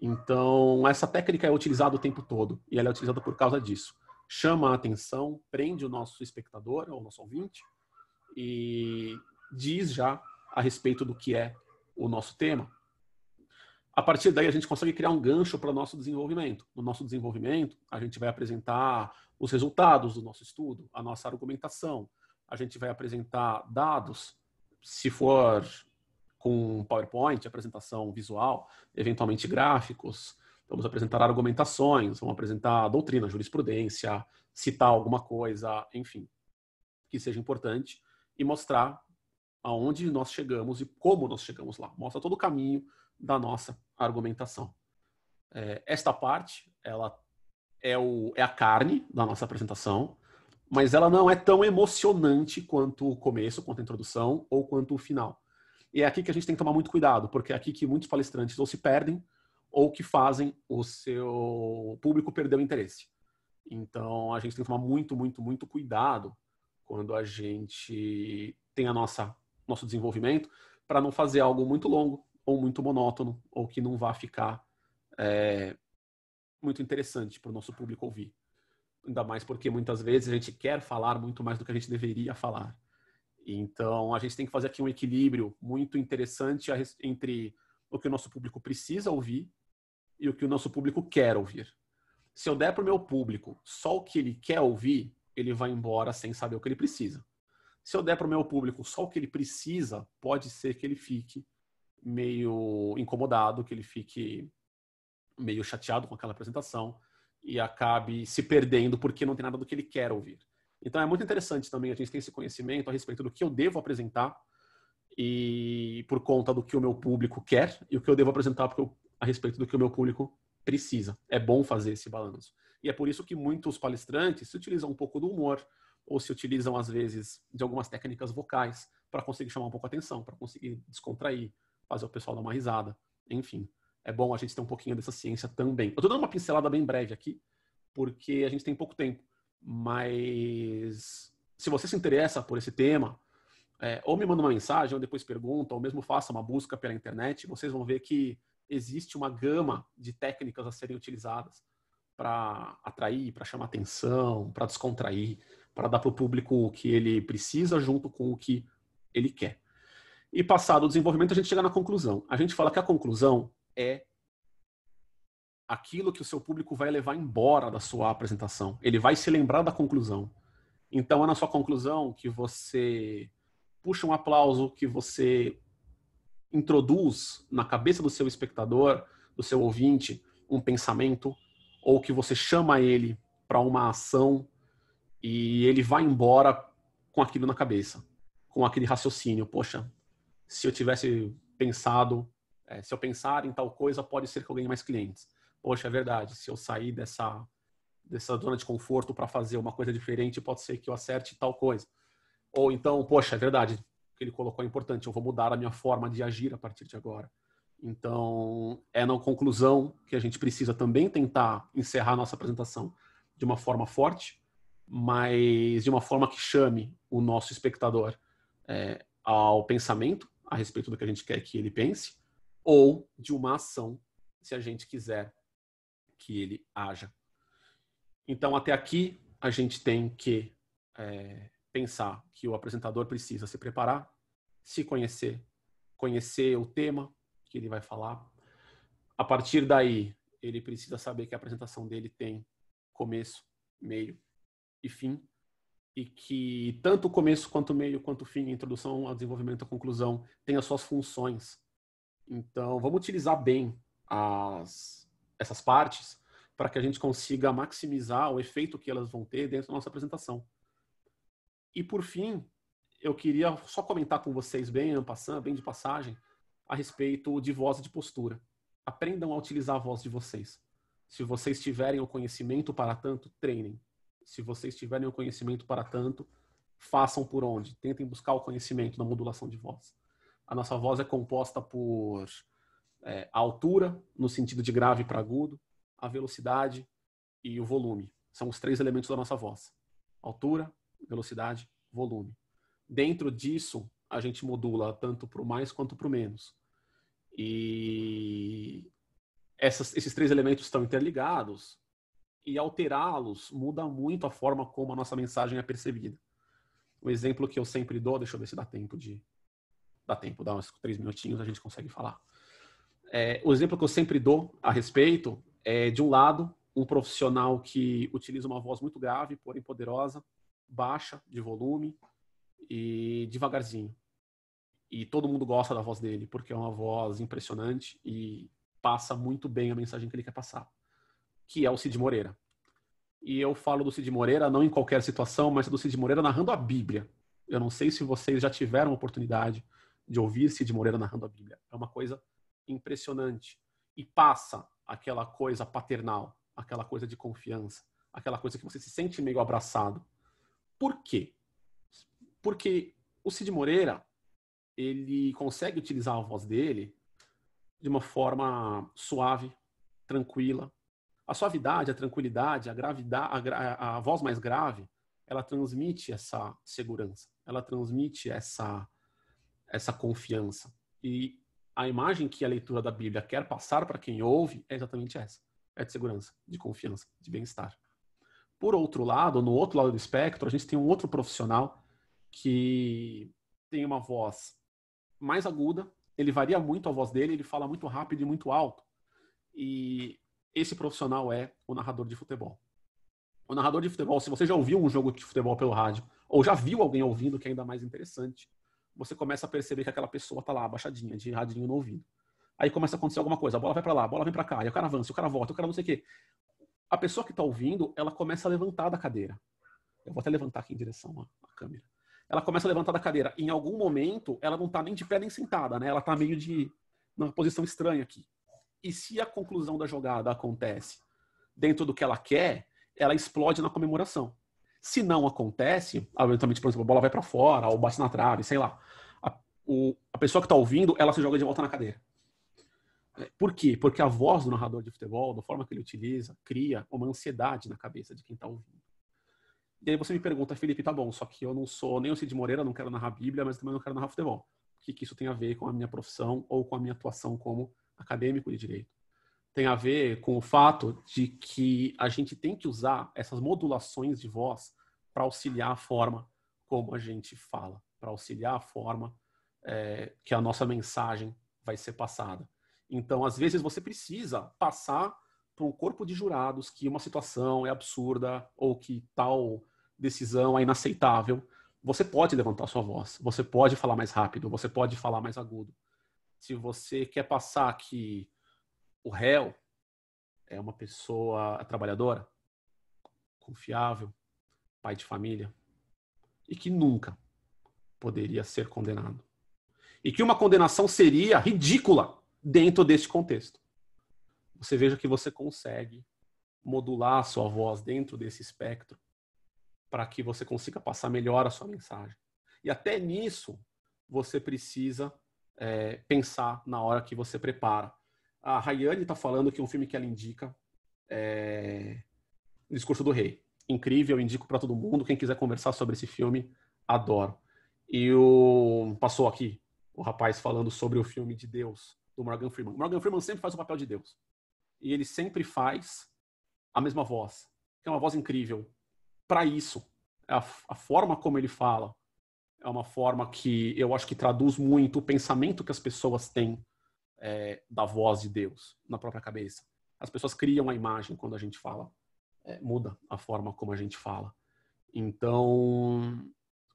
Então, essa técnica é utilizada o tempo todo e ela é utilizada por causa disso. Chama a atenção, prende o nosso espectador ou nosso ouvinte e diz já a respeito do que é o nosso tema. A partir daí, a gente consegue criar um gancho para o nosso desenvolvimento. No nosso desenvolvimento, a gente vai apresentar os resultados do nosso estudo, a nossa argumentação, a gente vai apresentar dados, se for com PowerPoint, apresentação visual, eventualmente gráficos. Vamos apresentar argumentações, vamos apresentar doutrina, jurisprudência, citar alguma coisa, enfim, que seja importante e mostrar aonde nós chegamos e como nós chegamos lá. Mostra todo o caminho da nossa argumentação. É, esta parte, ela é, o, é a carne da nossa apresentação, mas ela não é tão emocionante quanto o começo, quanto a introdução ou quanto o final. E é aqui que a gente tem que tomar muito cuidado, porque é aqui que muitos palestrantes ou se perdem ou que fazem o seu público perder o interesse. Então, a gente tem que tomar muito, muito, muito cuidado quando a gente tem a nossa nosso desenvolvimento para não fazer algo muito longo ou muito monótono ou que não vá ficar é, muito interessante para o nosso público ouvir. Ainda mais porque muitas vezes a gente quer falar muito mais do que a gente deveria falar. Então, a gente tem que fazer aqui um equilíbrio muito interessante entre o que o nosso público precisa ouvir e o que o nosso público quer ouvir. Se eu der para o meu público só o que ele quer ouvir, ele vai embora sem saber o que ele precisa. Se eu der para o meu público só o que ele precisa, pode ser que ele fique meio incomodado, que ele fique meio chateado com aquela apresentação e acabe se perdendo porque não tem nada do que ele quer ouvir. Então é muito interessante também a gente ter esse conhecimento a respeito do que eu devo apresentar e por conta do que o meu público quer e o que eu devo apresentar eu, a respeito do que o meu público precisa. É bom fazer esse balanço. E é por isso que muitos palestrantes se utilizam um pouco do humor ou se utilizam às vezes de algumas técnicas vocais para conseguir chamar um pouco a atenção, para conseguir descontrair, fazer o pessoal dar uma risada. Enfim, é bom a gente ter um pouquinho dessa ciência também. Eu estou dando uma pincelada bem breve aqui, porque a gente tem pouco tempo. Mas se você se interessa por esse tema, é, ou me manda uma mensagem, ou depois pergunta, ou mesmo faça uma busca pela internet, vocês vão ver que existe uma gama de técnicas a serem utilizadas para atrair, para chamar atenção, para descontrair, para dar para o público o que ele precisa junto com o que ele quer. E passado o desenvolvimento, a gente chega na conclusão. A gente fala que a conclusão é aquilo que o seu público vai levar embora da sua apresentação. Ele vai se lembrar da conclusão. Então é na sua conclusão que você puxa um aplauso, que você introduz na cabeça do seu espectador, do seu ouvinte, um pensamento, ou que você chama ele para uma ação e ele vai embora com aquilo na cabeça, com aquele raciocínio. Poxa, se eu tivesse pensado, é, se eu pensar em tal coisa, pode ser que eu ganhe mais clientes poxa, é verdade, se eu sair dessa, dessa zona de conforto para fazer uma coisa diferente, pode ser que eu acerte tal coisa. Ou então, poxa, é verdade, o que ele colocou é importante, eu vou mudar a minha forma de agir a partir de agora. Então, é na conclusão que a gente precisa também tentar encerrar a nossa apresentação de uma forma forte, mas de uma forma que chame o nosso espectador é, ao pensamento a respeito do que a gente quer que ele pense, ou de uma ação, se a gente quiser que ele haja. Então, até aqui, a gente tem que é, pensar que o apresentador precisa se preparar, se conhecer, conhecer o tema que ele vai falar. A partir daí, ele precisa saber que a apresentação dele tem começo, meio e fim, e que tanto o começo quanto o meio, quanto o fim, a introdução, desenvolvimento, a conclusão, tem as suas funções. Então, vamos utilizar bem as essas partes para que a gente consiga maximizar o efeito que elas vão ter dentro da nossa apresentação. E por fim, eu queria só comentar com vocês bem, passando, bem de passagem, a respeito de voz e de postura. Aprendam a utilizar a voz de vocês. Se vocês tiverem o conhecimento para tanto, treinem. Se vocês tiverem o conhecimento para tanto, façam por onde. Tentem buscar o conhecimento na modulação de voz. A nossa voz é composta por é, a altura, no sentido de grave para agudo, a velocidade e o volume. São os três elementos da nossa voz: altura, velocidade, volume. Dentro disso, a gente modula tanto para o mais quanto para o menos. E essas, esses três elementos estão interligados e alterá-los muda muito a forma como a nossa mensagem é percebida. O exemplo que eu sempre dou, deixa eu ver se dá tempo de. Dá tempo, dá uns três minutinhos, a gente consegue falar. É, o exemplo que eu sempre dou a respeito é, de um lado, um profissional que utiliza uma voz muito grave, porém poderosa, baixa, de volume e devagarzinho. E todo mundo gosta da voz dele, porque é uma voz impressionante e passa muito bem a mensagem que ele quer passar, que é o Cid Moreira. E eu falo do Cid Moreira não em qualquer situação, mas do Cid Moreira narrando a Bíblia. Eu não sei se vocês já tiveram a oportunidade de ouvir Cid Moreira narrando a Bíblia. É uma coisa impressionante e passa aquela coisa paternal, aquela coisa de confiança, aquela coisa que você se sente meio abraçado. Por quê? Porque o Cid Moreira, ele consegue utilizar a voz dele de uma forma suave, tranquila. A suavidade, a tranquilidade, a gravidade, a, a voz mais grave, ela transmite essa segurança, ela transmite essa essa confiança. E a imagem que a leitura da Bíblia quer passar para quem ouve é exatamente essa: é de segurança, de confiança, de bem-estar. Por outro lado, no outro lado do espectro, a gente tem um outro profissional que tem uma voz mais aguda, ele varia muito a voz dele, ele fala muito rápido e muito alto. E esse profissional é o narrador de futebol. O narrador de futebol, se você já ouviu um jogo de futebol pelo rádio, ou já viu alguém ouvindo, que é ainda mais interessante, você começa a perceber que aquela pessoa tá lá, abaixadinha, de radinho no ouvido. Aí começa a acontecer alguma coisa, a bola vai para lá, a bola vem para cá, e o cara avança, o cara volta, o cara não sei o quê. A pessoa que tá ouvindo, ela começa a levantar da cadeira. Eu vou até levantar aqui em direção à, à câmera. Ela começa a levantar da cadeira. Em algum momento, ela não tá nem de pé nem sentada, né? Ela tá meio de numa posição estranha aqui. E se a conclusão da jogada acontece dentro do que ela quer, ela explode na comemoração. Se não acontece, eventualmente, por exemplo, a bola vai para fora ou bate na trave, sei lá. A, o, a pessoa que está ouvindo, ela se joga de volta na cadeira. É, por quê? Porque a voz do narrador de futebol, da forma que ele utiliza, cria uma ansiedade na cabeça de quem está ouvindo. E aí você me pergunta, Felipe, tá bom, só que eu não sou nem o Cid Moreira, não quero narrar Bíblia, mas também não quero narrar futebol. O que, que isso tem a ver com a minha profissão ou com a minha atuação como acadêmico de direito? tem a ver com o fato de que a gente tem que usar essas modulações de voz para auxiliar a forma como a gente fala, para auxiliar a forma é, que a nossa mensagem vai ser passada. Então, às vezes, você precisa passar para um corpo de jurados que uma situação é absurda ou que tal decisão é inaceitável. Você pode levantar sua voz, você pode falar mais rápido, você pode falar mais agudo. Se você quer passar que o réu é uma pessoa trabalhadora, confiável, pai de família, e que nunca poderia ser condenado. E que uma condenação seria ridícula dentro deste contexto. Você veja que você consegue modular a sua voz dentro desse espectro para que você consiga passar melhor a sua mensagem. E até nisso, você precisa é, pensar na hora que você prepara. A Hayane está falando que é um filme que ela indica é Discurso do Rei. Incrível, indico para todo mundo. Quem quiser conversar sobre esse filme, adoro. E o passou aqui o rapaz falando sobre o filme de Deus do Morgan Freeman. Morgan Freeman sempre faz o papel de Deus. E ele sempre faz a mesma voz, que é uma voz incrível. Para isso, é a, a forma como ele fala é uma forma que eu acho que traduz muito o pensamento que as pessoas têm é, da voz de Deus na própria cabeça. As pessoas criam a imagem quando a gente fala, é, muda a forma como a gente fala. Então,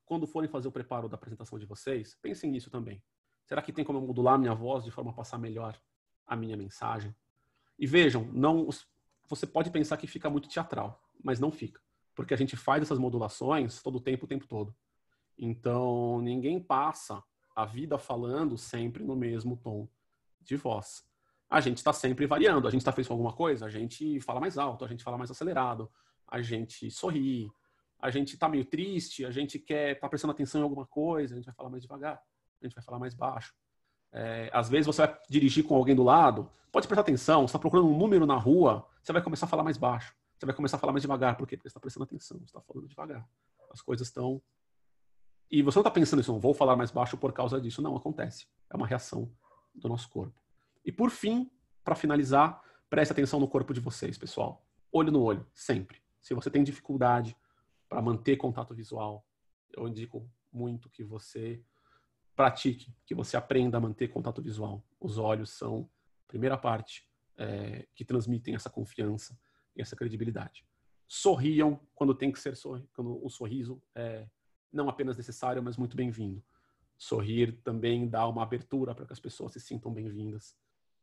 quando forem fazer o preparo da apresentação de vocês, pensem nisso também. Será que tem como eu modular minha voz de forma a passar melhor a minha mensagem? E vejam, não você pode pensar que fica muito teatral, mas não fica, porque a gente faz essas modulações todo o tempo, o tempo todo. Então, ninguém passa a vida falando sempre no mesmo tom de voz. A gente está sempre variando, a gente está feliz com alguma coisa, a gente fala mais alto, a gente fala mais acelerado, a gente sorri, a gente está meio triste, a gente quer estar tá prestando atenção em alguma coisa, a gente vai falar mais devagar, a gente vai falar mais baixo. É, às vezes você vai dirigir com alguém do lado, pode prestar atenção, está procurando um número na rua, você vai começar a falar mais baixo, você vai começar a falar mais devagar, por quê? Porque você está prestando atenção, você está falando devagar. As coisas estão. E você não está pensando isso, não vou falar mais baixo por causa disso. Não, acontece. É uma reação do nosso corpo. E por fim, para finalizar, preste atenção no corpo de vocês, pessoal. Olho no olho, sempre. Se você tem dificuldade para manter contato visual, eu indico muito que você pratique, que você aprenda a manter contato visual. Os olhos são a primeira parte é, que transmitem essa confiança e essa credibilidade. Sorriam quando tem que ser sorri quando o sorriso é não apenas necessário, mas muito bem-vindo. Sorrir também dá uma abertura para que as pessoas se sintam bem-vindas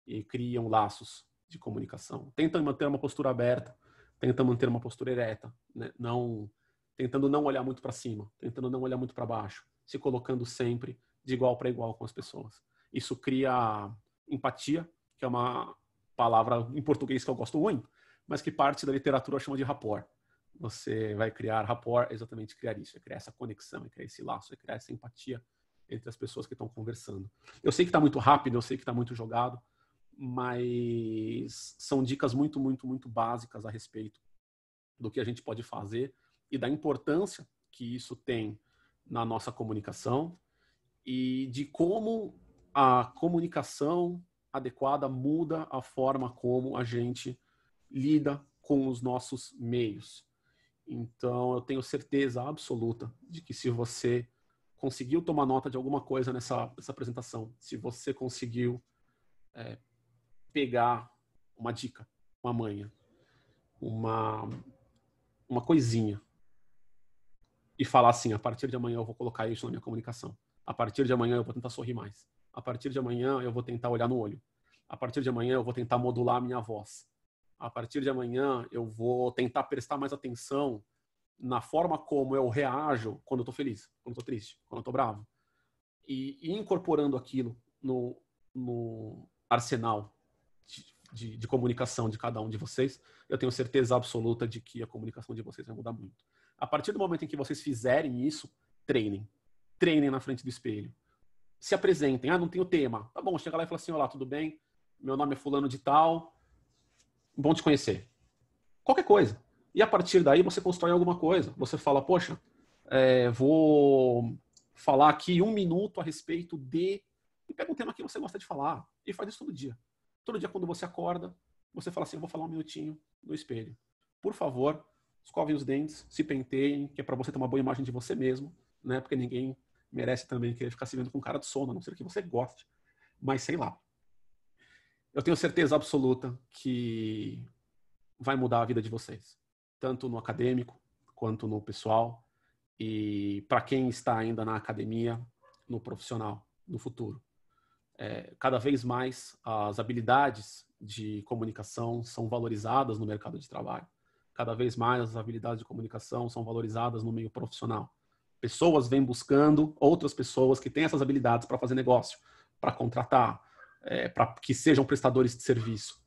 e criam laços de comunicação. Tenta manter uma postura aberta, tenta manter uma postura ereta, né? não tentando não olhar muito para cima, tentando não olhar muito para baixo, se colocando sempre de igual para igual com as pessoas. Isso cria empatia, que é uma palavra em português que eu gosto muito, mas que parte da literatura chama de rapport. Você vai criar rapport, é exatamente criar isso, é criar essa conexão, é criar esse laço, é criar essa empatia entre as pessoas que estão conversando. Eu sei que está muito rápido, eu sei que está muito jogado, mas são dicas muito, muito, muito básicas a respeito do que a gente pode fazer e da importância que isso tem na nossa comunicação e de como a comunicação adequada muda a forma como a gente lida com os nossos meios. Então, eu tenho certeza absoluta de que se você conseguiu tomar nota de alguma coisa nessa, nessa apresentação, se você conseguiu é, pegar uma dica, uma manha, uma, uma coisinha e falar assim: a partir de amanhã eu vou colocar isso na minha comunicação. A partir de amanhã eu vou tentar sorrir mais. A partir de amanhã eu vou tentar olhar no olho. A partir de amanhã eu vou tentar modular a minha voz. A partir de amanhã eu vou tentar prestar mais atenção na forma como eu reajo quando eu tô feliz, quando eu tô triste, quando eu tô bravo. E, e incorporando aquilo no, no arsenal de, de, de, comunicação de cada um de vocês, eu tenho certeza absoluta de que a comunicação de vocês vai mudar muito. A partir do momento em que vocês fizerem isso, treinem. Treinem na frente do espelho. Se apresentem. Ah, não tenho tema. Tá bom, chega lá e fala assim: Olá, tudo bem? Meu nome é Fulano de Tal. Bom te conhecer. Qualquer coisa e a partir daí você constrói alguma coisa. Você fala, poxa, é, vou falar aqui um minuto a respeito de. E pega um tema que você gosta de falar. E faz isso todo dia. Todo dia, quando você acorda, você fala assim: eu vou falar um minutinho no espelho. Por favor, escovem os dentes, se penteiem, que é para você ter uma boa imagem de você mesmo, né? Porque ninguém merece também querer ficar se vendo com cara de sono, a não ser que você goste. Mas sei lá. Eu tenho certeza absoluta que vai mudar a vida de vocês tanto no acadêmico quanto no pessoal, e para quem está ainda na academia, no profissional, no futuro. É, cada vez mais as habilidades de comunicação são valorizadas no mercado de trabalho. Cada vez mais as habilidades de comunicação são valorizadas no meio profissional. Pessoas vêm buscando outras pessoas que têm essas habilidades para fazer negócio, para contratar, é, para que sejam prestadores de serviço.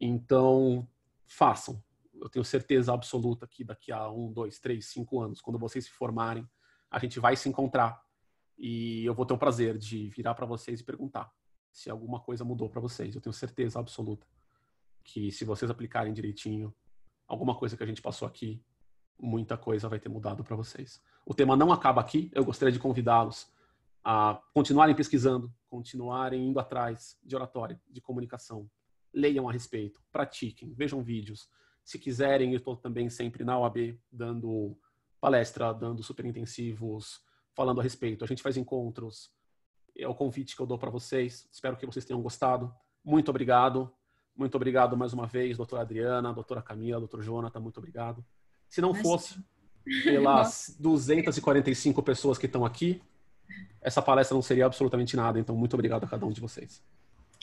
Então, façam, eu tenho certeza absoluta que daqui a um, dois, três, cinco anos, quando vocês se formarem, a gente vai se encontrar e eu vou ter o prazer de virar para vocês e perguntar se alguma coisa mudou para vocês. Eu tenho certeza absoluta que se vocês aplicarem direitinho alguma coisa que a gente passou aqui, muita coisa vai ter mudado para vocês. O tema não acaba aqui. Eu gostaria de convidá-los a continuarem pesquisando, continuarem indo atrás de oratória, de comunicação. Leiam a respeito, pratiquem, vejam vídeos, se quiserem, eu estou também sempre na OAB, dando palestra, dando superintensivos, falando a respeito. A gente faz encontros. É o convite que eu dou para vocês. Espero que vocês tenham gostado. Muito obrigado. Muito obrigado mais uma vez, doutora Adriana, doutora Camila, doutor Jonathan, muito obrigado. Se não Mas... fosse pelas 245 pessoas que estão aqui, essa palestra não seria absolutamente nada. Então, muito obrigado a cada um de vocês.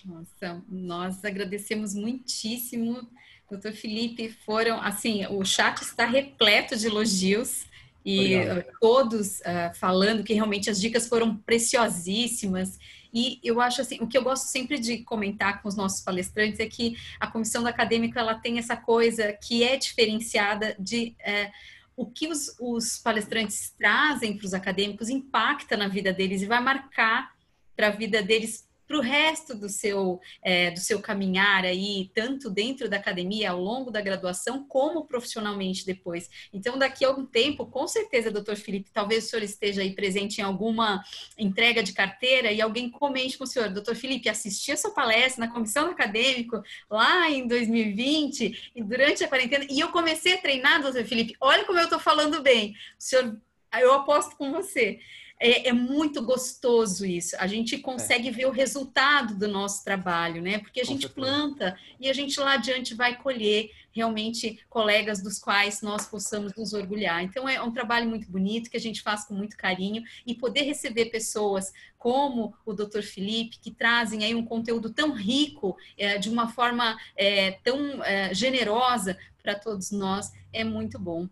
Nossa, nós agradecemos muitíssimo. Doutor Felipe, foram assim, o chat está repleto de elogios e Obrigado. todos uh, falando que realmente as dicas foram preciosíssimas. E eu acho assim, o que eu gosto sempre de comentar com os nossos palestrantes é que a comissão acadêmica ela tem essa coisa que é diferenciada de eh, o que os, os palestrantes trazem para os acadêmicos impacta na vida deles e vai marcar para a vida deles para o resto do seu, é, do seu caminhar aí, tanto dentro da academia, ao longo da graduação, como profissionalmente depois. Então, daqui a algum tempo, com certeza, doutor Felipe, talvez o senhor esteja aí presente em alguma entrega de carteira e alguém comente com o senhor, doutor Felipe, assisti a sua palestra na comissão acadêmico lá em 2020, e durante a quarentena, e eu comecei a treinar, doutor Felipe, olha como eu estou falando bem, o senhor, eu aposto com você é, é, muito gostoso isso. A gente é. consegue é. ver o resultado do nosso trabalho, né? Porque a Com gente certeza. planta e a gente lá adiante vai colher realmente colegas dos quais nós possamos nos orgulhar. Então é um trabalho muito bonito que a gente faz com muito carinho e poder receber pessoas como o Dr. Felipe que trazem aí um conteúdo tão rico é, de uma forma é, tão é, generosa para todos nós é muito bom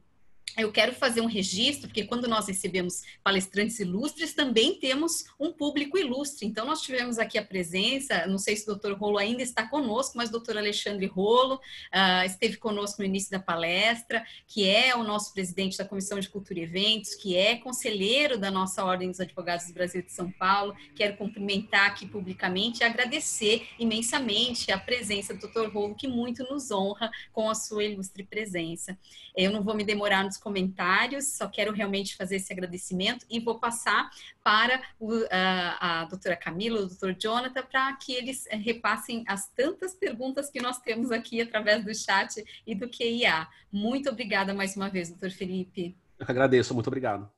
eu quero fazer um registro, porque quando nós recebemos palestrantes ilustres, também temos um público ilustre. Então, nós tivemos aqui a presença, não sei se o doutor Rolo ainda está conosco, mas o doutor Alexandre Rolo uh, esteve conosco no início da palestra, que é o nosso presidente da Comissão de Cultura e Eventos, que é conselheiro da nossa Ordem dos Advogados do Brasil de São Paulo. Quero cumprimentar aqui publicamente e agradecer imensamente a presença do doutor Rolo, que muito nos honra com a sua ilustre presença. Eu não vou me demorar nos comentários, só quero realmente fazer esse agradecimento e vou passar para o, a, ah, a doutora Camila, o doutor Jonathan, para que eles eh, repassem as tantas perguntas que nós temos aqui através do chat e do QIA. Muito obrigada mais uma vez, doutor Felipe. Eu que agradeço, muito obrigado.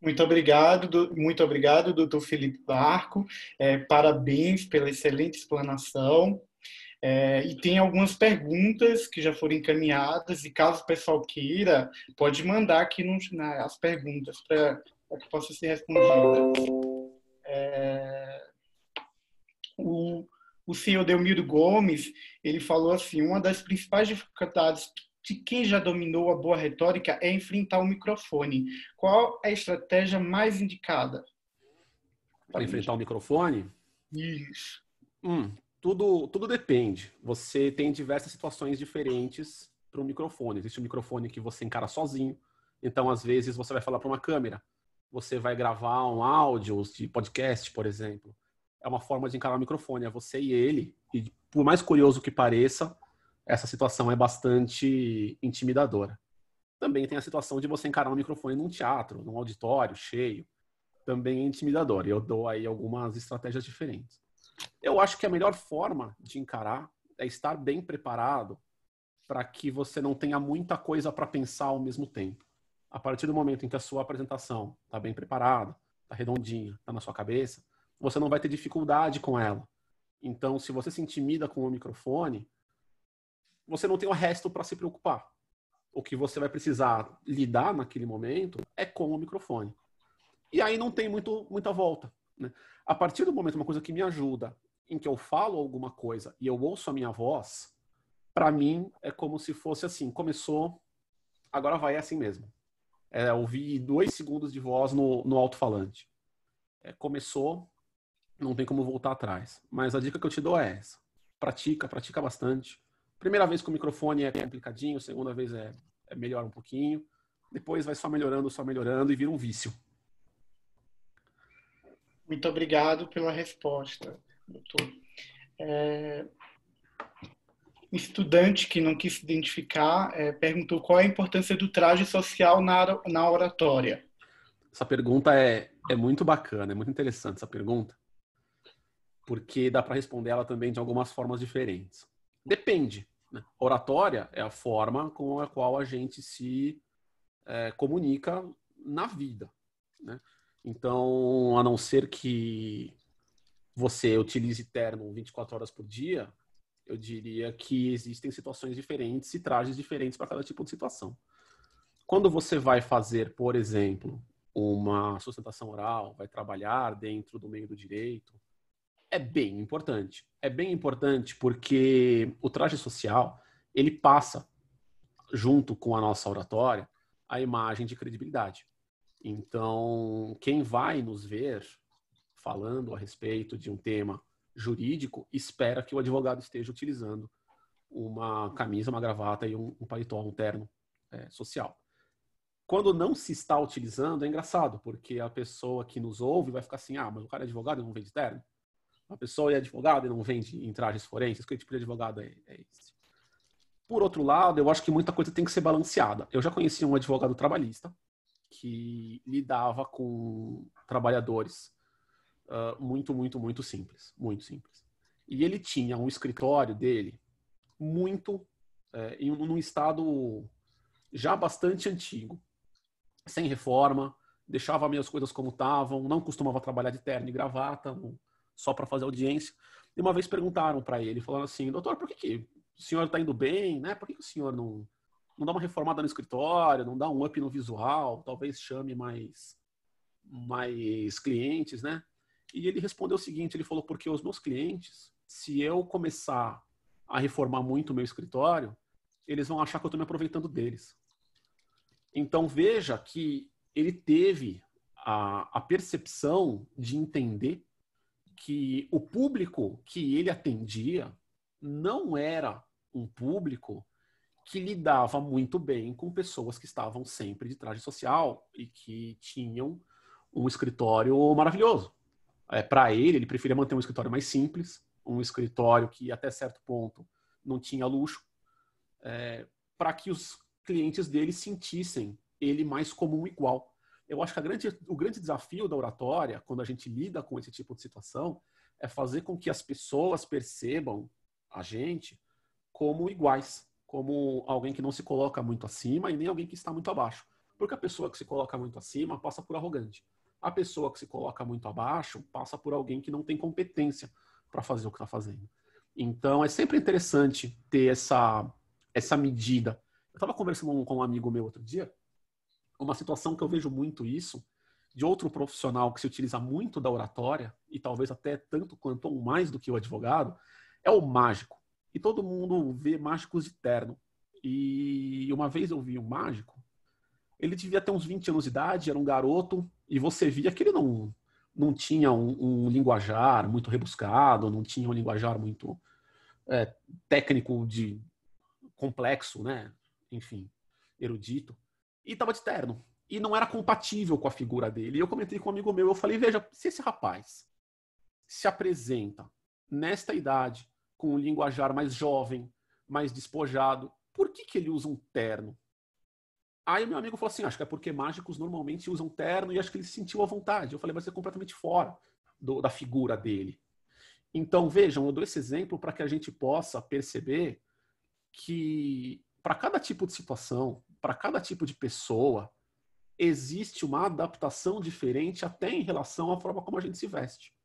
Muito obrigado, muito obrigado, doutor Felipe Barco. É, parabéns pela excelente explanação. É, e tem algumas perguntas que já foram encaminhadas, e caso o pessoal queira, pode mandar aqui no, na, as perguntas para que possa ser respondida. É, o, o senhor Delmiro Gomes, ele falou assim, uma das principais dificuldades de quem já dominou a boa retórica é enfrentar o microfone. Qual é a estratégia mais indicada? Para enfrentar o microfone? Isso. Hum, tudo, tudo depende. Você tem diversas situações diferentes para o microfone. Existe um microfone que você encara sozinho. Então, às vezes, você vai falar para uma câmera. Você vai gravar um áudio de podcast, por exemplo. É uma forma de encarar o microfone, é você e ele. E por mais curioso que pareça, essa situação é bastante intimidadora. Também tem a situação de você encarar um microfone num teatro, num auditório cheio. Também é intimidador. E eu dou aí algumas estratégias diferentes. Eu acho que a melhor forma de encarar é estar bem preparado para que você não tenha muita coisa para pensar ao mesmo tempo. A partir do momento em que a sua apresentação está bem preparada, está redondinha, está na sua cabeça, você não vai ter dificuldade com ela. Então, se você se intimida com o microfone, você não tem o resto para se preocupar. O que você vai precisar lidar naquele momento é com o microfone. E aí não tem muito, muita volta. Né? A partir do momento, uma coisa que me ajuda, em que eu falo alguma coisa e eu ouço a minha voz, para mim é como se fosse assim: começou, agora vai é assim mesmo. É, ouvi dois segundos de voz no, no alto-falante. É, começou, não tem como voltar atrás. Mas a dica que eu te dou é essa: pratica, pratica bastante. Primeira vez com o microfone é complicadinho, segunda vez é, é melhor um pouquinho, depois vai só melhorando, só melhorando e vira um vício. Muito obrigado pela resposta, doutor. É, estudante que não quis se identificar é, perguntou qual é a importância do traje social na, na oratória. Essa pergunta é, é muito bacana, é muito interessante essa pergunta, porque dá para responder ela também de algumas formas diferentes. Depende. Né? Oratória é a forma com a qual a gente se é, comunica na vida. Né? Então, a não ser que você utilize terno 24 horas por dia, eu diria que existem situações diferentes e trajes diferentes para cada tipo de situação. Quando você vai fazer, por exemplo, uma sustentação oral, vai trabalhar dentro do meio do direito, é bem importante. É bem importante porque o traje social, ele passa junto com a nossa oratória a imagem de credibilidade. Então, quem vai nos ver falando a respeito de um tema jurídico espera que o advogado esteja utilizando uma camisa, uma gravata e um, um paletó, um terno é, social. Quando não se está utilizando, é engraçado, porque a pessoa que nos ouve vai ficar assim: ah, mas o cara é advogado e não vende terno? A pessoa é advogada e não vende em trajes forenses? Que tipo de advogado é, é esse? Por outro lado, eu acho que muita coisa tem que ser balanceada. Eu já conheci um advogado trabalhista que lidava com trabalhadores uh, muito, muito, muito simples, muito simples. E ele tinha um escritório dele muito é, em um estado já bastante antigo, sem reforma, deixava minhas coisas como estavam, não costumava trabalhar de terno e gravata, não, só para fazer audiência. E uma vez perguntaram para ele, falando assim, doutor, por que, que o senhor está indo bem, né? Por que, que o senhor não não dá uma reformada no escritório, não dá um up no visual, talvez chame mais mais clientes, né? E ele respondeu o seguinte, ele falou porque os meus clientes, se eu começar a reformar muito o meu escritório, eles vão achar que eu estou me aproveitando deles. Então veja que ele teve a, a percepção de entender que o público que ele atendia não era um público que lidava muito bem com pessoas que estavam sempre de traje social e que tinham um escritório maravilhoso. É, Para ele, ele preferia manter um escritório mais simples, um escritório que até certo ponto não tinha luxo, é, para que os clientes dele sentissem ele mais como um igual. Eu acho que grande, o grande desafio da oratória, quando a gente lida com esse tipo de situação, é fazer com que as pessoas percebam a gente como iguais como alguém que não se coloca muito acima e nem alguém que está muito abaixo. Porque a pessoa que se coloca muito acima passa por arrogante. A pessoa que se coloca muito abaixo passa por alguém que não tem competência para fazer o que está fazendo. Então é sempre interessante ter essa, essa medida. Eu estava conversando com um amigo meu outro dia, uma situação que eu vejo muito isso, de outro profissional que se utiliza muito da oratória, e talvez até tanto quanto ou mais do que o advogado, é o mágico e todo mundo vê mágicos de terno. E uma vez eu vi um mágico, ele devia ter uns 20 anos de idade, era um garoto, e você via que ele não, não tinha um, um linguajar muito rebuscado, não tinha um linguajar muito é, técnico de complexo, né? Enfim, erudito. E estava de terno. E não era compatível com a figura dele. E eu comentei com um amigo meu, eu falei, veja, se esse rapaz se apresenta nesta idade com um linguajar mais jovem, mais despojado. Por que, que ele usa um terno? Aí meu amigo falou assim: ah, acho que é porque mágicos normalmente usam terno e acho que ele se sentiu à vontade. Eu falei, mas é completamente fora do, da figura dele. Então, vejam, eu dou esse exemplo para que a gente possa perceber que para cada tipo de situação, para cada tipo de pessoa, existe uma adaptação diferente até em relação à forma como a gente se veste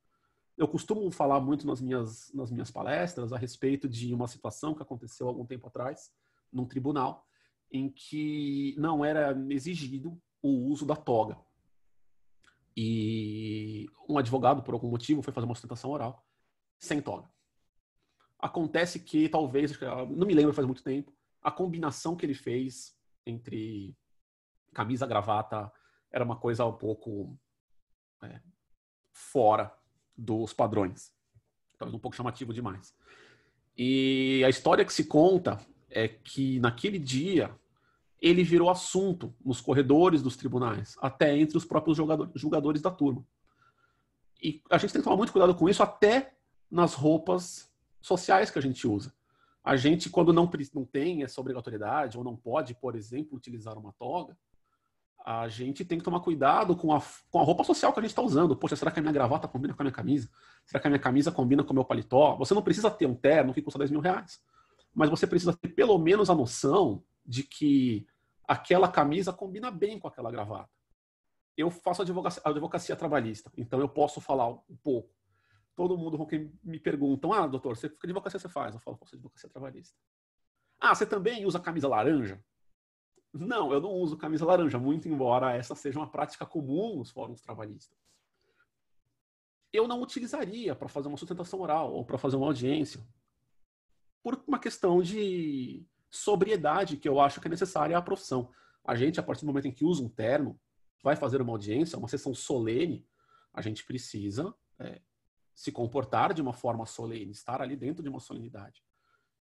eu costumo falar muito nas minhas, nas minhas palestras a respeito de uma situação que aconteceu algum tempo atrás, num tribunal, em que não era exigido o uso da toga. E um advogado, por algum motivo, foi fazer uma sustentação oral sem toga. Acontece que, talvez, ah, não me lembro faz muito tempo, a combinação que ele fez entre camisa, gravata, era uma coisa um pouco é, fora dos padrões. Talvez um pouco chamativo demais. E a história que se conta é que naquele dia ele virou assunto nos corredores dos tribunais, até entre os próprios jogadores da turma. E a gente tem que tomar muito cuidado com isso, até nas roupas sociais que a gente usa. A gente, quando não, não tem essa obrigatoriedade ou não pode, por exemplo, utilizar uma toga, a gente tem que tomar cuidado com a, com a roupa social que a gente está usando. Poxa, será que a minha gravata combina com a minha camisa? Será que a minha camisa combina com o meu paletó? Você não precisa ter um terno que custa 10 mil reais, mas você precisa ter pelo menos a noção de que aquela camisa combina bem com aquela gravata. Eu faço advocacia, advocacia trabalhista, então eu posso falar um pouco. Todo mundo com quem me perguntam, ah, doutor, você, que advocacia você faz? Eu falo, faço advocacia trabalhista. Ah, você também usa camisa laranja? Não, eu não uso camisa laranja, muito embora essa seja uma prática comum nos fóruns trabalhistas. Eu não utilizaria para fazer uma sustentação oral ou para fazer uma audiência, por uma questão de sobriedade que eu acho que é necessária à profissão. A gente, a partir do momento em que usa um termo, vai fazer uma audiência, uma sessão solene, a gente precisa é, se comportar de uma forma solene, estar ali dentro de uma solenidade.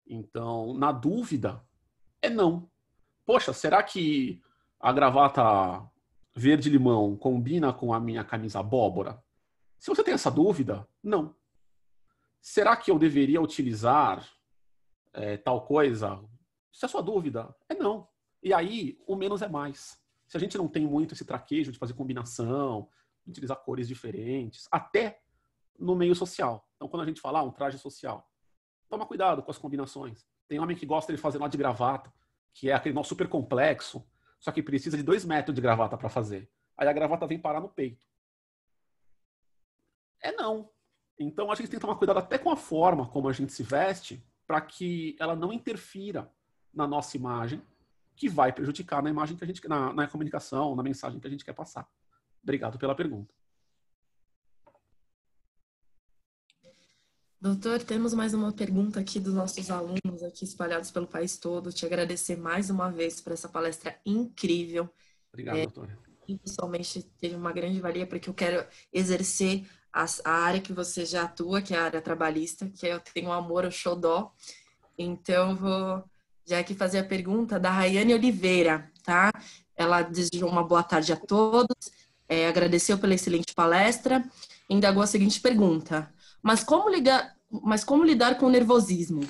Então, na dúvida, é não poxa, será que a gravata verde-limão combina com a minha camisa abóbora? Se você tem essa dúvida, não. Será que eu deveria utilizar é, tal coisa? Se é sua dúvida, é não. E aí, o menos é mais. Se a gente não tem muito esse traquejo de fazer combinação, utilizar cores diferentes, até no meio social. Então, quando a gente falar ah, um traje social, toma cuidado com as combinações. Tem homem que gosta de fazer lá de gravata, que é aquele nó super complexo, só que precisa de dois metros de gravata para fazer. Aí a gravata vem parar no peito. É não. Então a gente tem que tomar cuidado até com a forma como a gente se veste, para que ela não interfira na nossa imagem, que vai prejudicar na imagem que a gente na, na comunicação, na mensagem que a gente quer passar. Obrigado pela pergunta. Doutor, temos mais uma pergunta aqui dos nossos alunos aqui espalhados pelo país todo. Te agradecer mais uma vez por essa palestra incrível. Obrigado, é, doutora. pessoalmente teve uma grande valia porque eu quero exercer a, a, área que você já atua, que é a área trabalhista, que eu tenho um amor ao xodó. Então, eu vou já aqui fazer a pergunta da Rayane Oliveira, tá? Ela desejou uma boa tarde a todos, é, agradeceu pela excelente palestra e indagou a seguinte pergunta. Mas como, ligar, mas como lidar com o nervosismo?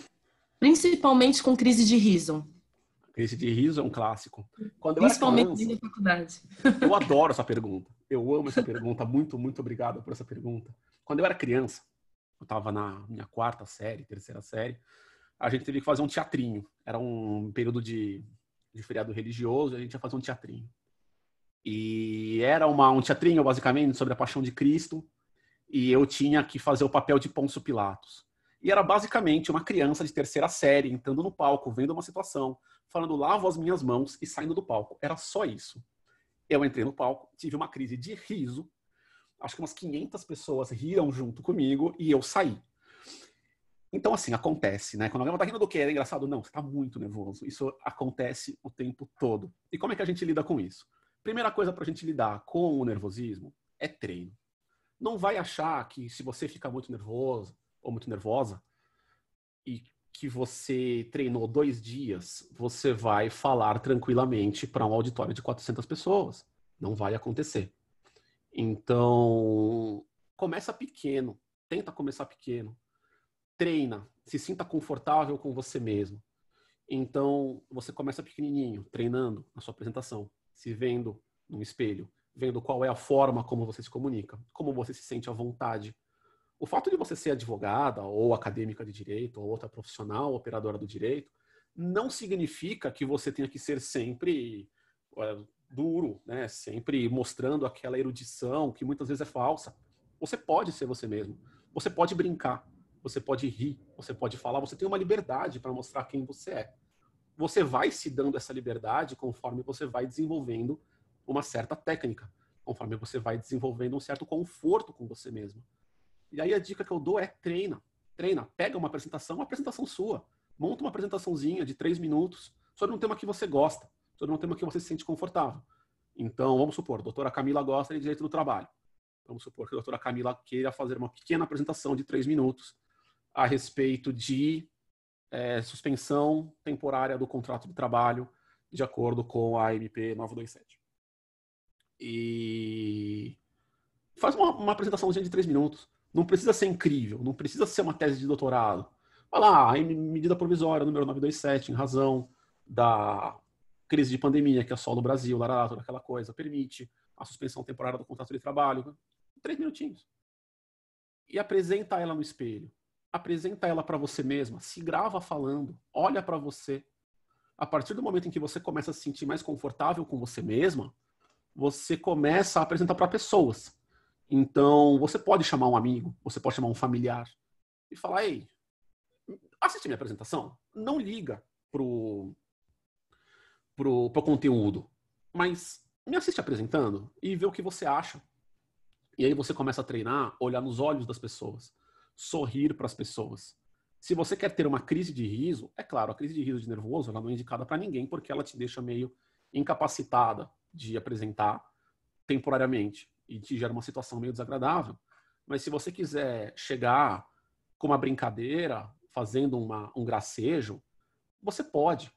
Principalmente com crise de riso. Crise de riso é um clássico. Quando Principalmente na faculdade. Eu adoro essa pergunta. Eu amo essa pergunta. Muito, muito obrigado por essa pergunta. Quando eu era criança, eu estava na minha quarta série, terceira série, a gente teve que fazer um teatrinho. Era um período de, de feriado religioso, a gente ia fazer um teatrinho. E era uma, um teatrinho, basicamente, sobre a paixão de Cristo, e eu tinha que fazer o papel de Pôncio Pilatos. E era basicamente uma criança de terceira série entrando no palco, vendo uma situação, falando lavo as minhas mãos e saindo do palco. Era só isso. Eu entrei no palco, tive uma crise de riso. Acho que umas 500 pessoas riram junto comigo e eu saí. Então, assim, acontece, né? Quando alguém tá rindo do que? É engraçado? Não, você tá muito nervoso. Isso acontece o tempo todo. E como é que a gente lida com isso? Primeira coisa pra gente lidar com o nervosismo é treino não vai achar que se você fica muito nervoso ou muito nervosa e que você treinou dois dias, você vai falar tranquilamente para um auditório de 400 pessoas. Não vai acontecer. Então, começa pequeno, tenta começar pequeno, treina, se sinta confortável com você mesmo. Então, você começa pequenininho, treinando a sua apresentação, se vendo no espelho, vendo qual é a forma como você se comunica, como você se sente à vontade. O fato de você ser advogada ou acadêmica de direito ou outra profissional, operadora do direito, não significa que você tenha que ser sempre é, duro, né? Sempre mostrando aquela erudição que muitas vezes é falsa. Você pode ser você mesmo. Você pode brincar, você pode rir, você pode falar, você tem uma liberdade para mostrar quem você é. Você vai se dando essa liberdade conforme você vai desenvolvendo uma certa técnica, conforme você vai desenvolvendo um certo conforto com você mesmo. E aí a dica que eu dou é treina. Treina, pega uma apresentação, uma apresentação sua. Monta uma apresentaçãozinha de três minutos sobre um tema que você gosta, sobre um tema que você se sente confortável. Então, vamos supor, a doutora Camila gosta de direito do trabalho. Vamos supor que a doutora Camila queira fazer uma pequena apresentação de três minutos a respeito de é, suspensão temporária do contrato de trabalho de acordo com a MP 927 e faz uma, uma apresentação de três minutos. Não precisa ser incrível, não precisa ser uma tese de doutorado. Vai lá, em medida provisória, número 927, em razão da crise de pandemia que assola é o Brasil, larará, toda aquela coisa, permite a suspensão temporária do contrato de trabalho. Três minutinhos. E apresenta ela no espelho. Apresenta ela para você mesma. Se grava falando. Olha para você. A partir do momento em que você começa a se sentir mais confortável com você mesma, você começa a apresentar para pessoas. Então, você pode chamar um amigo, você pode chamar um familiar e falar: ei, assiste minha apresentação. Não liga pro, pro, pro conteúdo, mas me assiste apresentando e vê o que você acha. E aí você começa a treinar, olhar nos olhos das pessoas, sorrir para as pessoas. Se você quer ter uma crise de riso, é claro, a crise de riso de nervoso ela não é indicada para ninguém porque ela te deixa meio incapacitada de apresentar temporariamente e te gera uma situação meio desagradável. Mas se você quiser chegar com uma brincadeira, fazendo uma, um gracejo, você pode.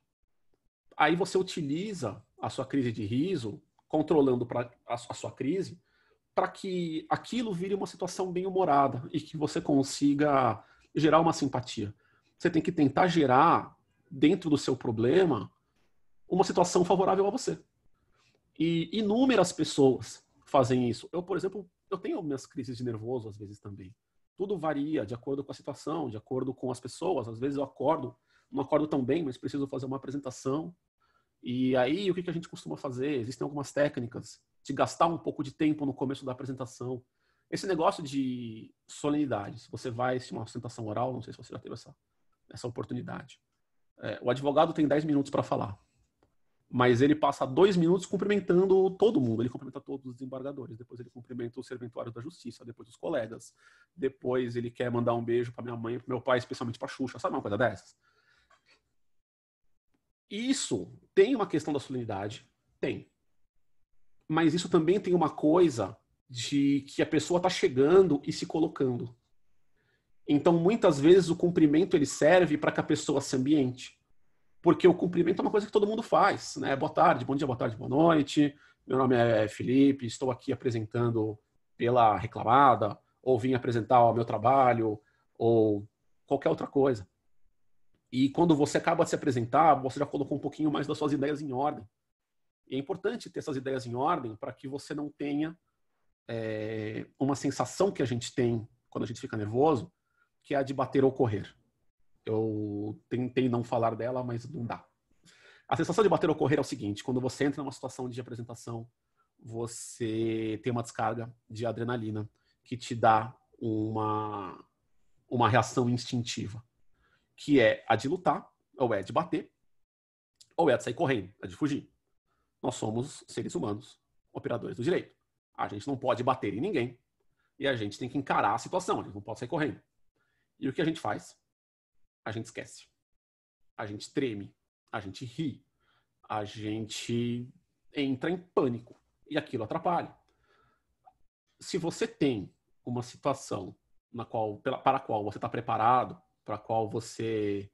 Aí você utiliza a sua crise de riso, controlando pra, a, a sua crise, para que aquilo vire uma situação bem humorada e que você consiga gerar uma simpatia. Você tem que tentar gerar, dentro do seu problema, uma situação favorável a você. E inúmeras pessoas fazem isso. Eu, por exemplo, eu tenho minhas crises de nervoso às vezes também. Tudo varia de acordo com a situação, de acordo com as pessoas. Às vezes eu acordo, não acordo tão bem, mas preciso fazer uma apresentação. E aí, o que, que a gente costuma fazer? Existem algumas técnicas de gastar um pouco de tempo no começo da apresentação. Esse negócio de solenidade, se você vai se uma apresentação oral, não sei se você já teve essa, essa oportunidade. É, o advogado tem 10 minutos para falar mas ele passa dois minutos cumprimentando todo mundo. Ele cumprimenta todos os desembargadores, depois ele cumprimenta o serventuário da justiça, depois os colegas, depois ele quer mandar um beijo para minha mãe, para meu pai, especialmente para Xuxa, sabe uma coisa dessas? Isso tem uma questão da solenidade, tem. Mas isso também tem uma coisa de que a pessoa está chegando e se colocando. Então, muitas vezes o cumprimento ele serve para que a pessoa se ambiente porque o cumprimento é uma coisa que todo mundo faz, né? Boa tarde, bom dia, boa tarde, boa noite. Meu nome é Felipe, estou aqui apresentando pela reclamada, ou vim apresentar o meu trabalho, ou qualquer outra coisa. E quando você acaba de se apresentar, você já colocou um pouquinho mais das suas ideias em ordem. E é importante ter essas ideias em ordem para que você não tenha é, uma sensação que a gente tem quando a gente fica nervoso, que é a de bater ou correr. Eu tentei não falar dela, mas não dá. A sensação de bater ou correr é o seguinte: quando você entra numa situação de apresentação, você tem uma descarga de adrenalina que te dá uma, uma reação instintiva, que é a de lutar, ou é de bater, ou é de sair correndo, é de fugir. Nós somos seres humanos, operadores do direito. A gente não pode bater em ninguém e a gente tem que encarar a situação, a gente não pode sair correndo. E o que a gente faz? a gente esquece. A gente treme, a gente ri, a gente entra em pânico e aquilo atrapalha. Se você tem uma situação na qual, pela, para a qual você está preparado, para a qual você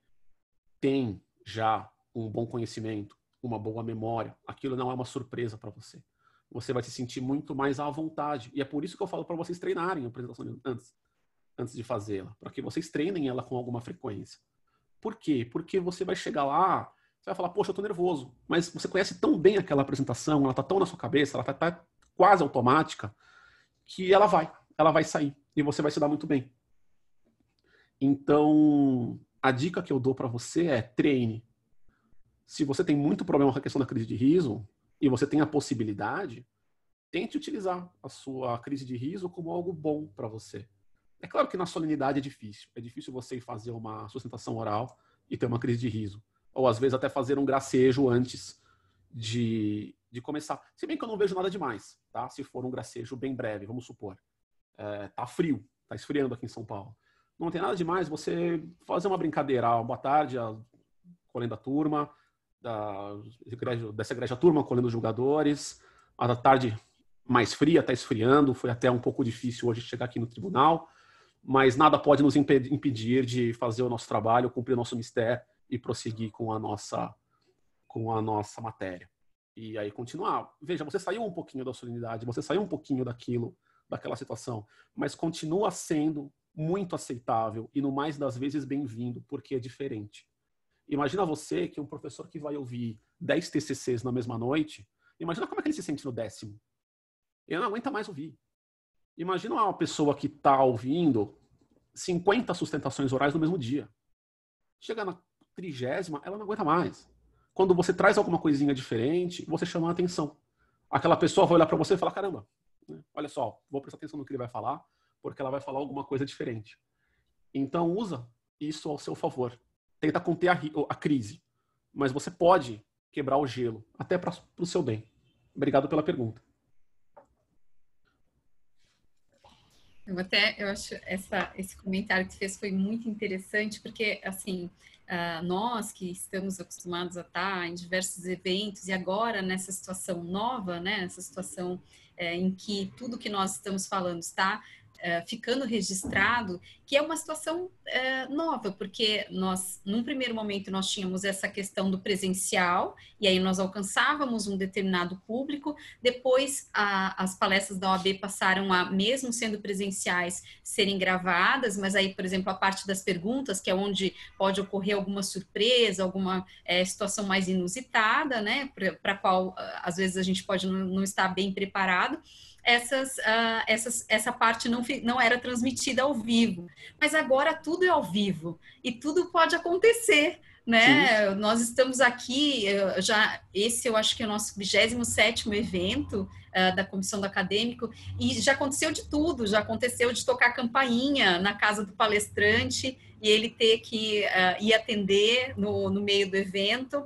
tem já um bom conhecimento, uma boa memória, aquilo não é uma surpresa para você. Você vai se sentir muito mais à vontade. E é por isso que eu falo para vocês treinarem a apresentação antes antes de fazê-la, para que vocês treinem ela com alguma frequência. Por quê? Porque você vai chegar lá, você vai falar, poxa, eu tô nervoso. Mas você conhece tão bem aquela apresentação, ela tá tão na sua cabeça, ela tá, tá quase automática, que ela vai, ela vai sair e você vai se dar muito bem. Então, a dica que eu dou para você é treine. Se você tem muito problema com a questão da crise de riso e você tem a possibilidade, tente utilizar a sua crise de riso como algo bom para você. É claro que na solenidade é difícil. É difícil você fazer uma sustentação oral e ter uma crise de riso. Ou às vezes até fazer um gracejo antes de, de começar. Se bem que eu não vejo nada demais, tá? Se for um gracejo bem breve, vamos supor. É, tá frio, tá esfriando aqui em São Paulo. Não tem nada demais você fazer uma brincadeira. Ah, boa tarde, a colendo a turma, da, dessa igreja turma colhendo os jogadores. Ah, a tarde mais fria, tá esfriando, foi até um pouco difícil hoje chegar aqui no tribunal mas nada pode nos impedir de fazer o nosso trabalho, cumprir o nosso mistério e prosseguir com a nossa com a nossa matéria. E aí continuar. Veja, você saiu um pouquinho da solenidade, você saiu um pouquinho daquilo, daquela situação, mas continua sendo muito aceitável e no mais das vezes bem-vindo, porque é diferente. Imagina você que é um professor que vai ouvir 10 TCCs na mesma noite, imagina como é que ele se sente no décimo. Ele não aguenta mais ouvir. Imagina uma pessoa que está ouvindo 50 sustentações orais no mesmo dia. Chega na trigésima, ela não aguenta mais. Quando você traz alguma coisinha diferente, você chama a atenção. Aquela pessoa vai olhar para você e falar: caramba, né, olha só, vou prestar atenção no que ele vai falar, porque ela vai falar alguma coisa diferente. Então, usa isso ao seu favor. Tenta conter a, a crise, mas você pode quebrar o gelo, até para o seu bem. Obrigado pela pergunta. Eu até eu acho essa, esse comentário que tu fez foi muito interessante, porque assim ah, nós que estamos acostumados a estar em diversos eventos e agora nessa situação nova, né, nessa situação é, em que tudo que nós estamos falando está é, ficando registrado, que é uma situação é, nova, porque nós, num primeiro momento, nós tínhamos essa questão do presencial, e aí nós alcançávamos um determinado público, depois a, as palestras da OAB passaram a, mesmo sendo presenciais, serem gravadas, mas aí, por exemplo, a parte das perguntas, que é onde pode ocorrer alguma surpresa, alguma é, situação mais inusitada, né, para a qual às vezes a gente pode não, não estar bem preparado, essas, uh, essas, essa parte não, não era transmitida ao vivo. Mas agora tudo é ao vivo e tudo pode acontecer. Né? Nós estamos aqui, eh, já esse eu acho que é o nosso 27 evento uh, da Comissão do Acadêmico, e já aconteceu de tudo, já aconteceu de tocar campainha na casa do palestrante e ele ter que uh, ir atender no, no meio do evento,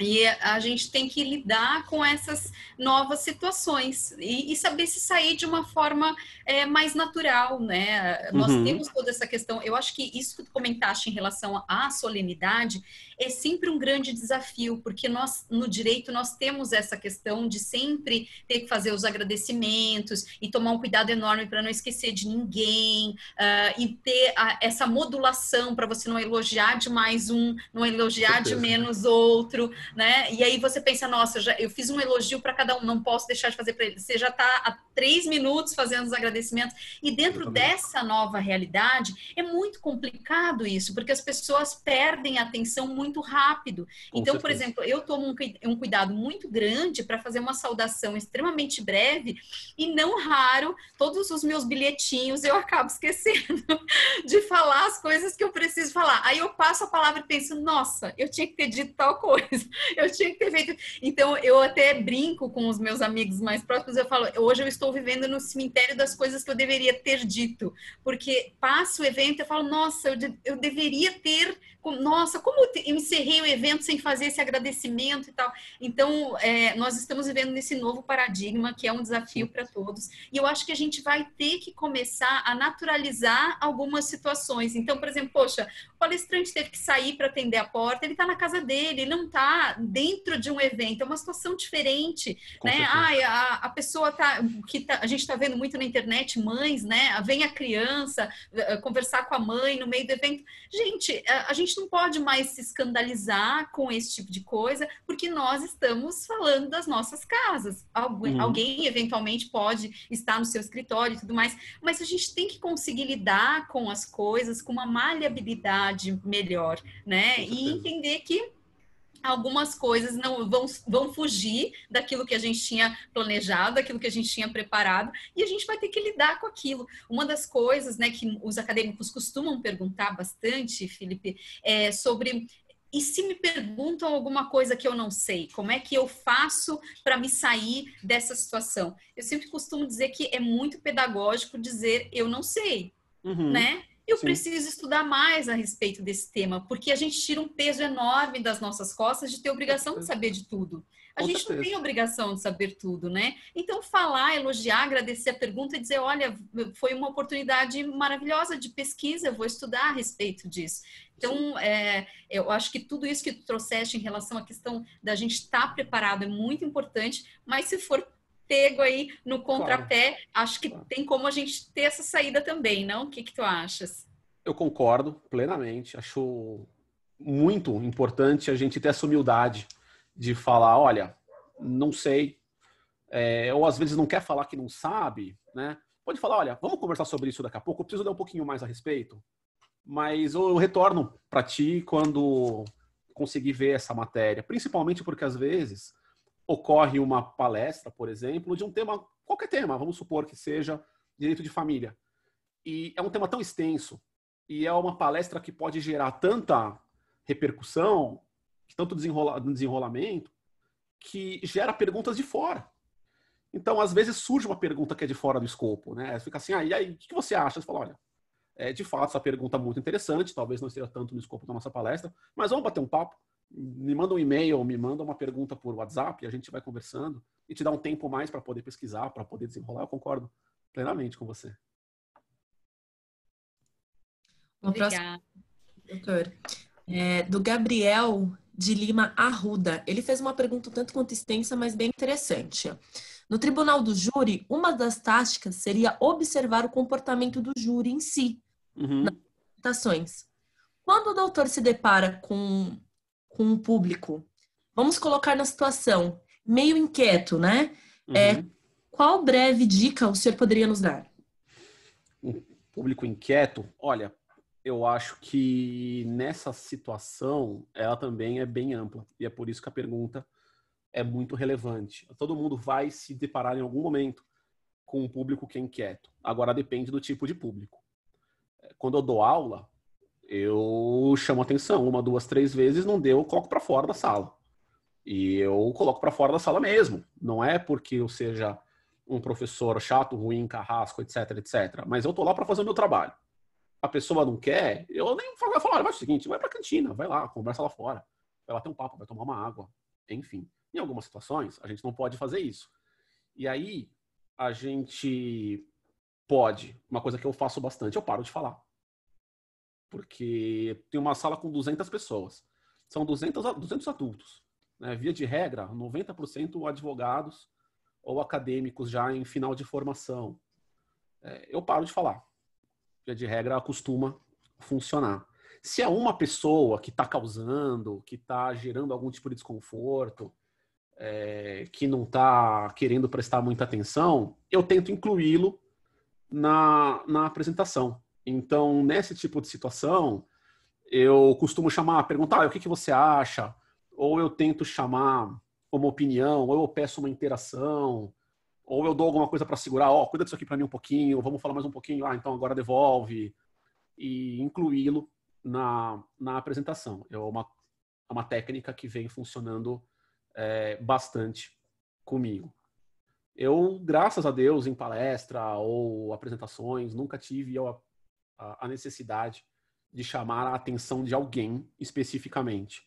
e a gente tem que lidar com essas novas situações e, e saber se sair de uma forma é, mais natural, né? Uhum. Nós temos toda essa questão. Eu acho que isso que tu comentaste em relação à solenidade é sempre um grande desafio, porque nós, no direito, nós temos essa questão de sempre ter que fazer os agradecimentos e tomar um cuidado enorme para não esquecer de ninguém uh, e ter a, essa modulação para você não elogiar de mais um, não elogiar de menos outro né? E aí você pensa, nossa, já, eu fiz um elogio para cada um, não posso deixar de fazer para ele. Você já está há três minutos fazendo os agradecimentos. E dentro dessa nova realidade, é muito complicado isso, porque as pessoas perdem a atenção muito rápido. Com então, certeza. por exemplo, eu tomo um, um cuidado muito grande para fazer uma saudação extremamente breve e não raro, todos os meus bilhetinhos eu acabo esquecendo de falar as coisas que eu preciso falar. Aí eu passo a palavra e penso, nossa, eu tinha que ter dito tal coisa. eu tinha que ter feito. Então, eu até brinco com os meus amigos mais próximos. Eu falo, hoje eu estou vivendo no cemitério das coisas que eu deveria ter dito. Porque passa o evento, eu falo, nossa, eu, de... eu deveria ter. Nossa, como eu encerrei o evento sem fazer esse agradecimento e tal. Então, é, nós estamos vivendo nesse novo paradigma que é um desafio para todos. E eu acho que a gente vai ter que começar a naturalizar algumas situações. Então, por exemplo, poxa, palestrante teve que sair para atender a porta, ele está na casa dele, ele não está dentro de um evento, é uma situação diferente, né? Ai, a, a pessoa tá, que tá, a gente está vendo muito na internet, mães, né? Vem a criança eh, conversar com a mãe no meio do evento. Gente, a, a gente não pode mais se escandalizar com esse tipo de coisa, porque nós estamos falando das nossas casas. Algu uhum. Alguém eventualmente pode estar no seu escritório e tudo mais, mas a gente tem que conseguir lidar com as coisas com uma maleabilidade melhor, né? E entender que algumas coisas não vão, vão fugir daquilo que a gente tinha planejado, daquilo que a gente tinha preparado, e a gente vai ter que lidar com aquilo. Uma das coisas né, que os acadêmicos costumam perguntar bastante, Felipe, é sobre. E se me perguntam alguma coisa que eu não sei, como é que eu faço para me sair dessa situação? Eu sempre costumo dizer que é muito pedagógico dizer eu não sei, uhum. né? eu Sim. preciso estudar mais a respeito desse tema, porque a gente tira um peso enorme das nossas costas de ter obrigação de saber de tudo. A Com gente certeza. não tem obrigação de saber tudo, né? Então, falar, elogiar, agradecer a pergunta e dizer: olha, foi uma oportunidade maravilhosa de pesquisa, eu vou estudar a respeito disso. Então, é, eu acho que tudo isso que tu trouxeste em relação à questão da gente estar tá preparado é muito importante, mas se for pego aí no contrapé. Claro. Acho que claro. tem como a gente ter essa saída também, não? O que, que tu achas? Eu concordo plenamente. Acho muito importante a gente ter essa humildade de falar, olha, não sei, é, ou às vezes não quer falar que não sabe, né? Pode falar, olha, vamos conversar sobre isso daqui a pouco. Eu preciso dar um pouquinho mais a respeito, mas eu retorno para ti quando conseguir ver essa matéria, principalmente porque às vezes ocorre uma palestra, por exemplo, de um tema, qualquer tema, vamos supor que seja direito de família. E é um tema tão extenso e é uma palestra que pode gerar tanta repercussão, tanto desenrola, desenrolamento, que gera perguntas de fora. Então, às vezes surge uma pergunta que é de fora do escopo, né? fica assim, ah, e aí, o que você acha? Você fala, olha, é, de fato, essa pergunta é muito interessante, talvez não esteja tanto no escopo da nossa palestra, mas vamos bater um papo me manda um e-mail, me manda uma pergunta por WhatsApp, a gente vai conversando e te dá um tempo mais para poder pesquisar, para poder desenrolar. Eu concordo plenamente com você. Obrigada, doutor. É, do Gabriel de Lima Arruda. Ele fez uma pergunta um tanto quanto extensa, mas bem interessante. No tribunal do júri, uma das táticas seria observar o comportamento do júri em si, uhum. nas apresentações. Quando o doutor se depara com com o público. Vamos colocar na situação, meio inquieto, né? É, uhum. É, qual breve dica o senhor poderia nos dar? O público inquieto, olha, eu acho que nessa situação ela também é bem ampla e é por isso que a pergunta é muito relevante. Todo mundo vai se deparar em algum momento com um público que é inquieto. Agora depende do tipo de público. Quando eu dou aula, eu chamo atenção uma, duas, três vezes, não deu, eu coloco para fora da sala. E eu coloco para fora da sala mesmo. Não é porque eu seja um professor chato, ruim, carrasco, etc, etc. Mas eu tô lá para fazer o meu trabalho. A pessoa não quer, eu nem falo, eu falo olha, faz o seguinte, vai pra cantina, vai lá, conversa lá fora. Vai lá ter um papo, vai tomar uma água. Enfim, em algumas situações, a gente não pode fazer isso. E aí, a gente pode, uma coisa que eu faço bastante, eu paro de falar porque tem uma sala com 200 pessoas. São 200, 200 adultos. Né? Via de regra, 90% advogados ou acadêmicos já em final de formação. É, eu paro de falar. Via de regra, costuma funcionar. Se é uma pessoa que está causando, que está gerando algum tipo de desconforto, é, que não está querendo prestar muita atenção, eu tento incluí-lo na, na apresentação. Então, nesse tipo de situação, eu costumo chamar, perguntar ah, o que, que você acha, ou eu tento chamar uma opinião, ou eu peço uma interação, ou eu dou alguma coisa para segurar, ó, oh, cuida disso aqui para mim um pouquinho, vamos falar mais um pouquinho, ah, então agora devolve, e incluí-lo na, na apresentação. É uma, é uma técnica que vem funcionando é, bastante comigo. Eu, graças a Deus, em palestra ou apresentações, nunca tive a necessidade de chamar a atenção de alguém especificamente.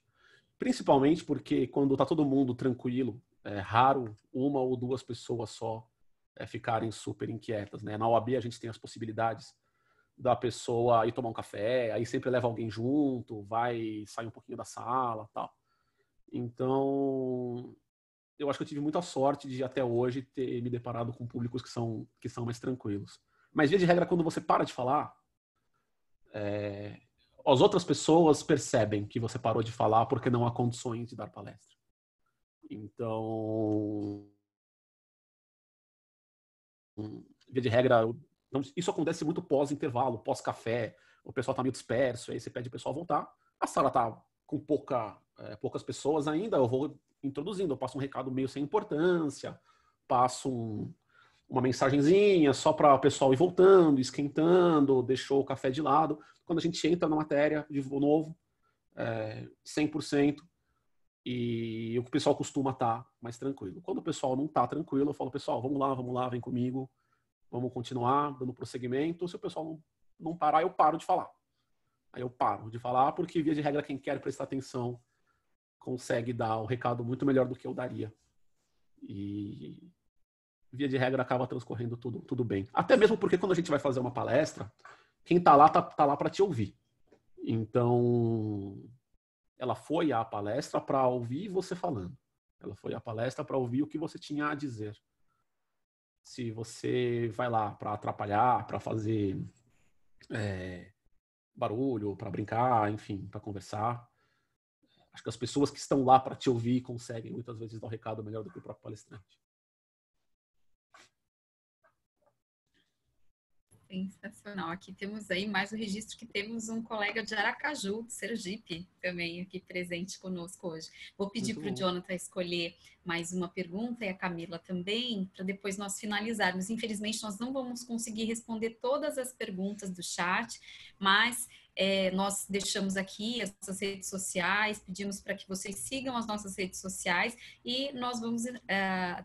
Principalmente porque quando está todo mundo tranquilo, é raro uma ou duas pessoas só é, ficarem super inquietas. Né? Na OAB a gente tem as possibilidades da pessoa ir tomar um café, aí sempre leva alguém junto, vai sair um pouquinho da sala tal. Então, eu acho que eu tive muita sorte de até hoje ter me deparado com públicos que são, que são mais tranquilos. Mas, via de regra, quando você para de falar, é, as outras pessoas percebem que você parou de falar porque não há condições de dar palestra. Então, via de regra, isso acontece muito pós-intervalo, pós-café, o pessoal está meio disperso, aí você pede o pessoal voltar, a sala está com pouca, é, poucas pessoas ainda, eu vou introduzindo, eu passo um recado meio sem importância, passo um, uma mensagenzinha só para o pessoal ir voltando, esquentando, deixou o café de lado. Quando a gente entra na matéria de novo, é, 100%, e o pessoal costuma estar tá mais tranquilo. Quando o pessoal não está tranquilo, eu falo, pessoal, vamos lá, vamos lá, vem comigo, vamos continuar dando prosseguimento. Se o pessoal não, não parar, eu paro de falar. Aí eu paro de falar, porque via de regra, quem quer prestar atenção consegue dar o recado muito melhor do que eu daria. E via de regra, acaba transcorrendo tudo, tudo bem. Até mesmo porque quando a gente vai fazer uma palestra, quem tá lá, tá, tá lá para te ouvir. Então, ela foi à palestra para ouvir você falando. Ela foi à palestra para ouvir o que você tinha a dizer. Se você vai lá para atrapalhar, para fazer é, barulho, para brincar, enfim, para conversar, acho que as pessoas que estão lá para te ouvir conseguem muitas vezes dar o um recado melhor do que o próprio palestrante. Sensacional. Aqui temos aí mais o registro que temos um colega de Aracaju, de Sergipe, também aqui presente conosco hoje. Vou pedir para o Jonathan escolher mais uma pergunta e a Camila também, para depois nós finalizarmos. Infelizmente, nós não vamos conseguir responder todas as perguntas do chat, mas é, nós deixamos aqui as nossas redes sociais, pedimos para que vocês sigam as nossas redes sociais e nós vamos uh,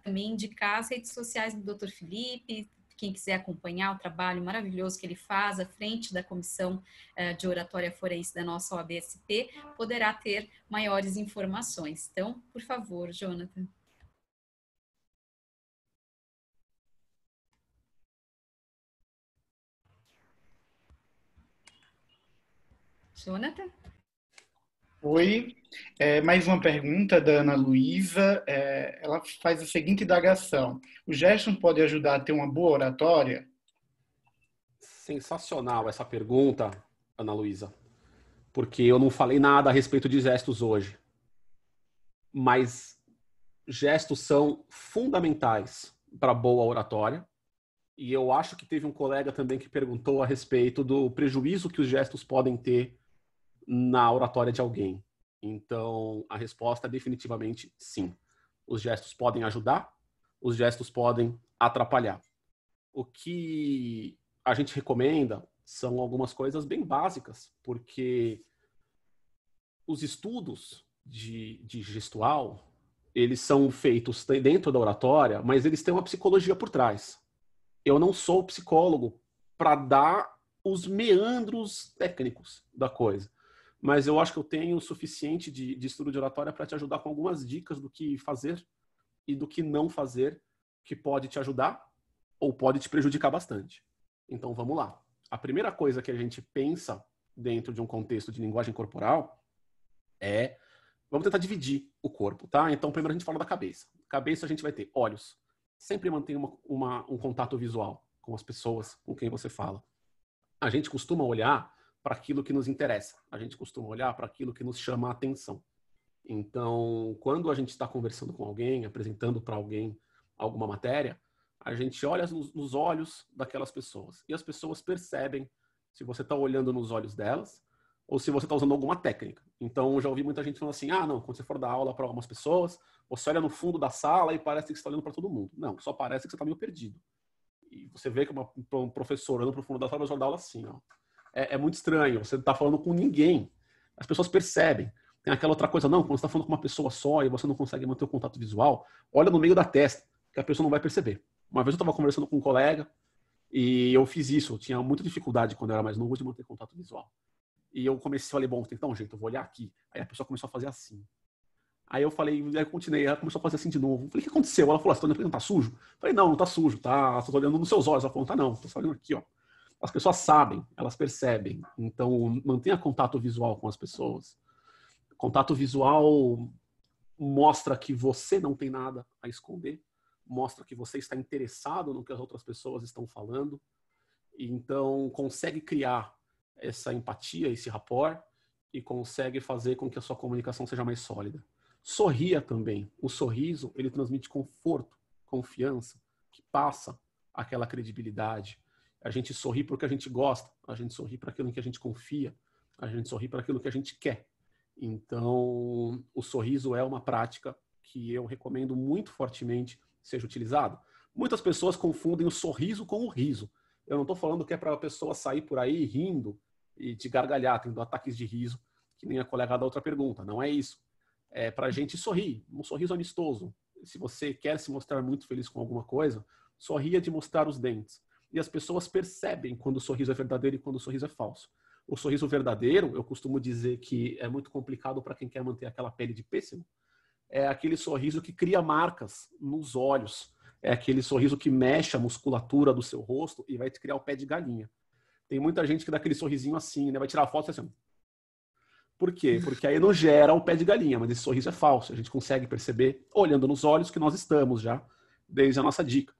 também indicar as redes sociais do Dr. Felipe, quem quiser acompanhar o trabalho maravilhoso que ele faz à frente da Comissão eh, de Oratória Forense da nossa OABSP, poderá ter maiores informações. Então, por favor, Jonathan. Jonathan? Oi, é, mais uma pergunta da Ana Luísa. É, ela faz a seguinte indagação: o gesto pode ajudar a ter uma boa oratória? Sensacional essa pergunta, Ana Luísa, porque eu não falei nada a respeito de gestos hoje. Mas gestos são fundamentais para boa oratória. E eu acho que teve um colega também que perguntou a respeito do prejuízo que os gestos podem ter na oratória de alguém. Então, a resposta é definitivamente sim. Os gestos podem ajudar, os gestos podem atrapalhar. O que a gente recomenda são algumas coisas bem básicas, porque os estudos de, de gestual, eles são feitos dentro da oratória, mas eles têm uma psicologia por trás. Eu não sou psicólogo para dar os meandros técnicos da coisa mas eu acho que eu tenho o suficiente de, de estudo de oratória para te ajudar com algumas dicas do que fazer e do que não fazer, que pode te ajudar ou pode te prejudicar bastante. Então vamos lá. A primeira coisa que a gente pensa dentro de um contexto de linguagem corporal é vamos tentar dividir o corpo, tá? Então primeiro a gente fala da cabeça. Cabeça a gente vai ter olhos. Sempre mantém uma, uma, um contato visual com as pessoas com quem você fala. A gente costuma olhar para aquilo que nos interessa. A gente costuma olhar para aquilo que nos chama a atenção. Então, quando a gente está conversando com alguém, apresentando para alguém alguma matéria, a gente olha nos, olhos daquelas pessoas e as pessoas percebem se você está olhando nos olhos delas ou se você está usando alguma técnica. Então, já ouvi muita gente falando assim: ah, não, quando você for dar aula para algumas pessoas, você olha no fundo da sala e parece que você está olhando para todo mundo. Não, só parece que você está meio perdido. E você vê que uma, um professor olhando para o fundo da sala, vai dar aula assim, ó é, é muito estranho. Você não está falando com ninguém. As pessoas percebem. Tem aquela outra coisa, não, quando você está falando com uma pessoa só e você não consegue manter o contato visual, olha no meio da testa, que a pessoa não vai perceber. Uma vez eu estava conversando com um colega e eu fiz isso. Eu tinha muita dificuldade quando eu era mais novo de manter contato visual. E eu comecei, falei, bom, tem que dar um jeito, eu vou olhar aqui. Aí a pessoa começou a fazer assim. Aí eu falei, aí eu continuei, ela começou a fazer assim de novo. Eu falei, o que aconteceu? Ela falou, ah, você tá olhando não tá sujo? Eu falei, não, não tá sujo, tá, só tô olhando nos seus olhos. Ela falou, tá não, tô só olhando aqui, ó as pessoas sabem, elas percebem. Então, mantenha contato visual com as pessoas. Contato visual mostra que você não tem nada a esconder, mostra que você está interessado no que as outras pessoas estão falando. E então, consegue criar essa empatia, esse rapport e consegue fazer com que a sua comunicação seja mais sólida. Sorria também. O sorriso, ele transmite conforto, confiança, que passa aquela credibilidade a gente sorri porque a gente gosta, a gente sorri para aquilo em que a gente confia, a gente sorri para aquilo que a gente quer. Então, o sorriso é uma prática que eu recomendo muito fortemente seja utilizado. Muitas pessoas confundem o sorriso com o riso. Eu não estou falando que é para a pessoa sair por aí rindo e de gargalhar, tendo ataques de riso, que nem a colega da outra pergunta. Não é isso. É para a gente sorrir, um sorriso amistoso. Se você quer se mostrar muito feliz com alguma coisa, sorria de mostrar os dentes e as pessoas percebem quando o sorriso é verdadeiro e quando o sorriso é falso. O sorriso verdadeiro, eu costumo dizer que é muito complicado para quem quer manter aquela pele de pêssego, é aquele sorriso que cria marcas nos olhos, é aquele sorriso que mexe a musculatura do seu rosto e vai te criar o pé de galinha. Tem muita gente que dá aquele sorrisinho assim, né? Vai tirar a foto assim. Hum. Por quê? Porque aí não gera o pé de galinha, mas esse sorriso é falso. A gente consegue perceber, olhando nos olhos, que nós estamos já, desde a nossa dica.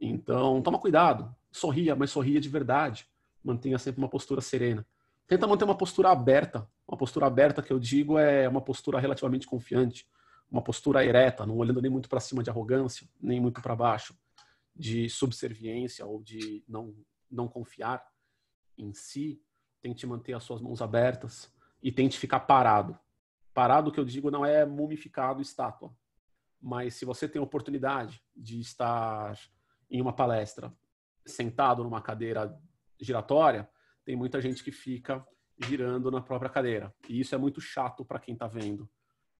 Então, toma cuidado sorria, mas sorria de verdade. Mantenha sempre uma postura serena. Tenta manter uma postura aberta. Uma postura aberta que eu digo é uma postura relativamente confiante, uma postura ereta, não olhando nem muito para cima de arrogância, nem muito para baixo de subserviência ou de não não confiar em si. Tente manter as suas mãos abertas e tente ficar parado. Parado que eu digo não é mumificado estátua, mas se você tem a oportunidade de estar em uma palestra sentado numa cadeira giratória, tem muita gente que fica girando na própria cadeira. E isso é muito chato para quem está vendo.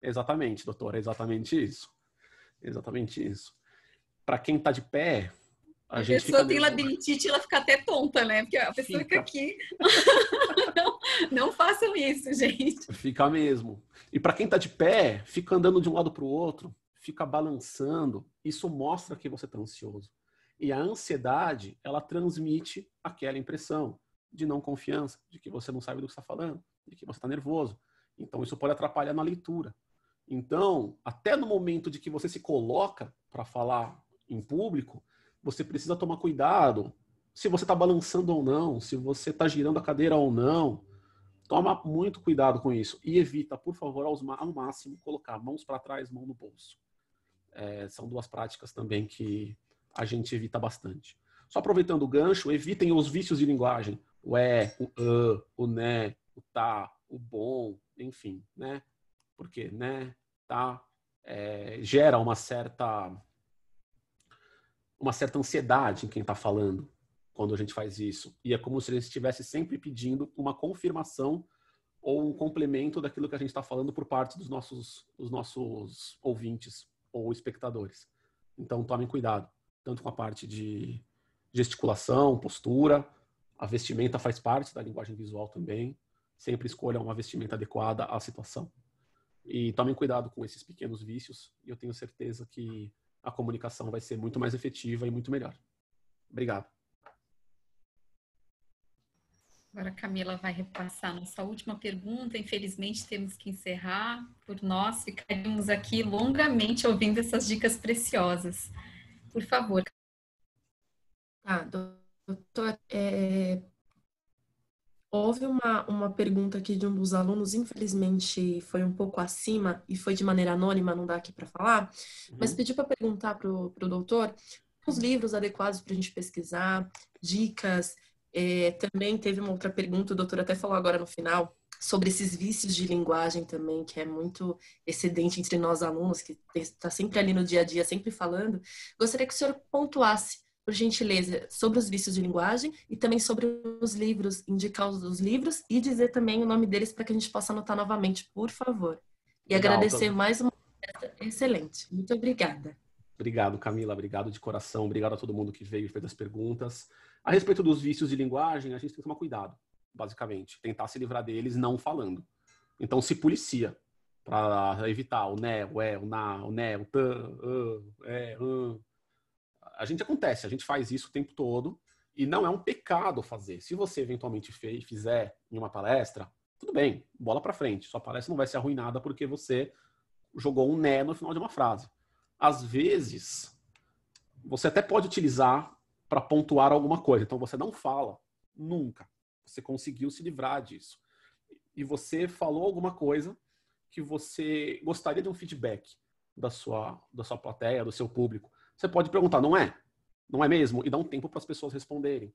Exatamente, doutor, é exatamente isso. Exatamente isso. Para quem está de pé, a, a gente pessoa tem labirintite, ela fica até tonta, né? Porque a pessoa fica, fica aqui. não, não, façam isso, gente. Fica mesmo. E para quem está de pé, fica andando de um lado para o outro, fica balançando. Isso mostra que você está ansioso. E a ansiedade, ela transmite aquela impressão de não confiança, de que você não sabe do que está falando, de que você está nervoso. Então, isso pode atrapalhar na leitura. Então, até no momento de que você se coloca para falar em público, você precisa tomar cuidado se você está balançando ou não, se você está girando a cadeira ou não. Toma muito cuidado com isso e evita, por favor, ao máximo, colocar mãos para trás, mão no bolso. É, são duas práticas também que a gente evita bastante. Só aproveitando o gancho, evitem os vícios de linguagem. O é, o ã, o né, o tá, o bom, enfim, né? Porque, né, tá, é, gera uma certa uma certa ansiedade em quem está falando quando a gente faz isso. E é como se a gente estivesse sempre pedindo uma confirmação ou um complemento daquilo que a gente está falando por parte dos nossos, dos nossos ouvintes ou espectadores. Então, tomem cuidado tanto com a parte de gesticulação, postura, a vestimenta faz parte da linguagem visual também. Sempre escolha uma vestimenta adequada à situação. E tomem cuidado com esses pequenos vícios, e eu tenho certeza que a comunicação vai ser muito mais efetiva e muito melhor. Obrigado. Agora a Camila vai repassar nossa última pergunta. Infelizmente temos que encerrar. Por nós, ficaríamos aqui longamente ouvindo essas dicas preciosas. Por favor. Tá, doutor, é... houve uma, uma pergunta aqui de um dos alunos, infelizmente foi um pouco acima e foi de maneira anônima, não dá aqui para falar, uhum. mas pediu para perguntar para o doutor os livros adequados para a gente pesquisar, dicas. É, também teve uma outra pergunta, o doutor até falou agora no final, sobre esses vícios de linguagem também, que é muito excedente entre nós alunos, que está sempre ali no dia a dia, sempre falando. Gostaria que o senhor pontuasse, por gentileza, sobre os vícios de linguagem e também sobre os livros, indicar os livros e dizer também o nome deles para que a gente possa anotar novamente, por favor. E Legal, agradecer tô... mais uma excelente. Muito obrigada. Obrigado, Camila. Obrigado de coração. Obrigado a todo mundo que veio e fez as perguntas. A respeito dos vícios de linguagem, a gente tem que tomar cuidado basicamente. Tentar se livrar deles não falando. Então se policia para evitar o né, o é, o na, o né, o tan, uh, é, uh. A gente acontece, a gente faz isso o tempo todo e não é um pecado fazer. Se você eventualmente fez, fizer em uma palestra, tudo bem, bola para frente. Sua palestra não vai ser arruinada porque você jogou um né no final de uma frase. Às vezes, você até pode utilizar para pontuar alguma coisa. Então você não fala nunca você conseguiu se livrar disso. E você falou alguma coisa que você gostaria de um feedback da sua, da sua plateia, do seu público. Você pode perguntar, não é? Não é mesmo? E dá um tempo para as pessoas responderem.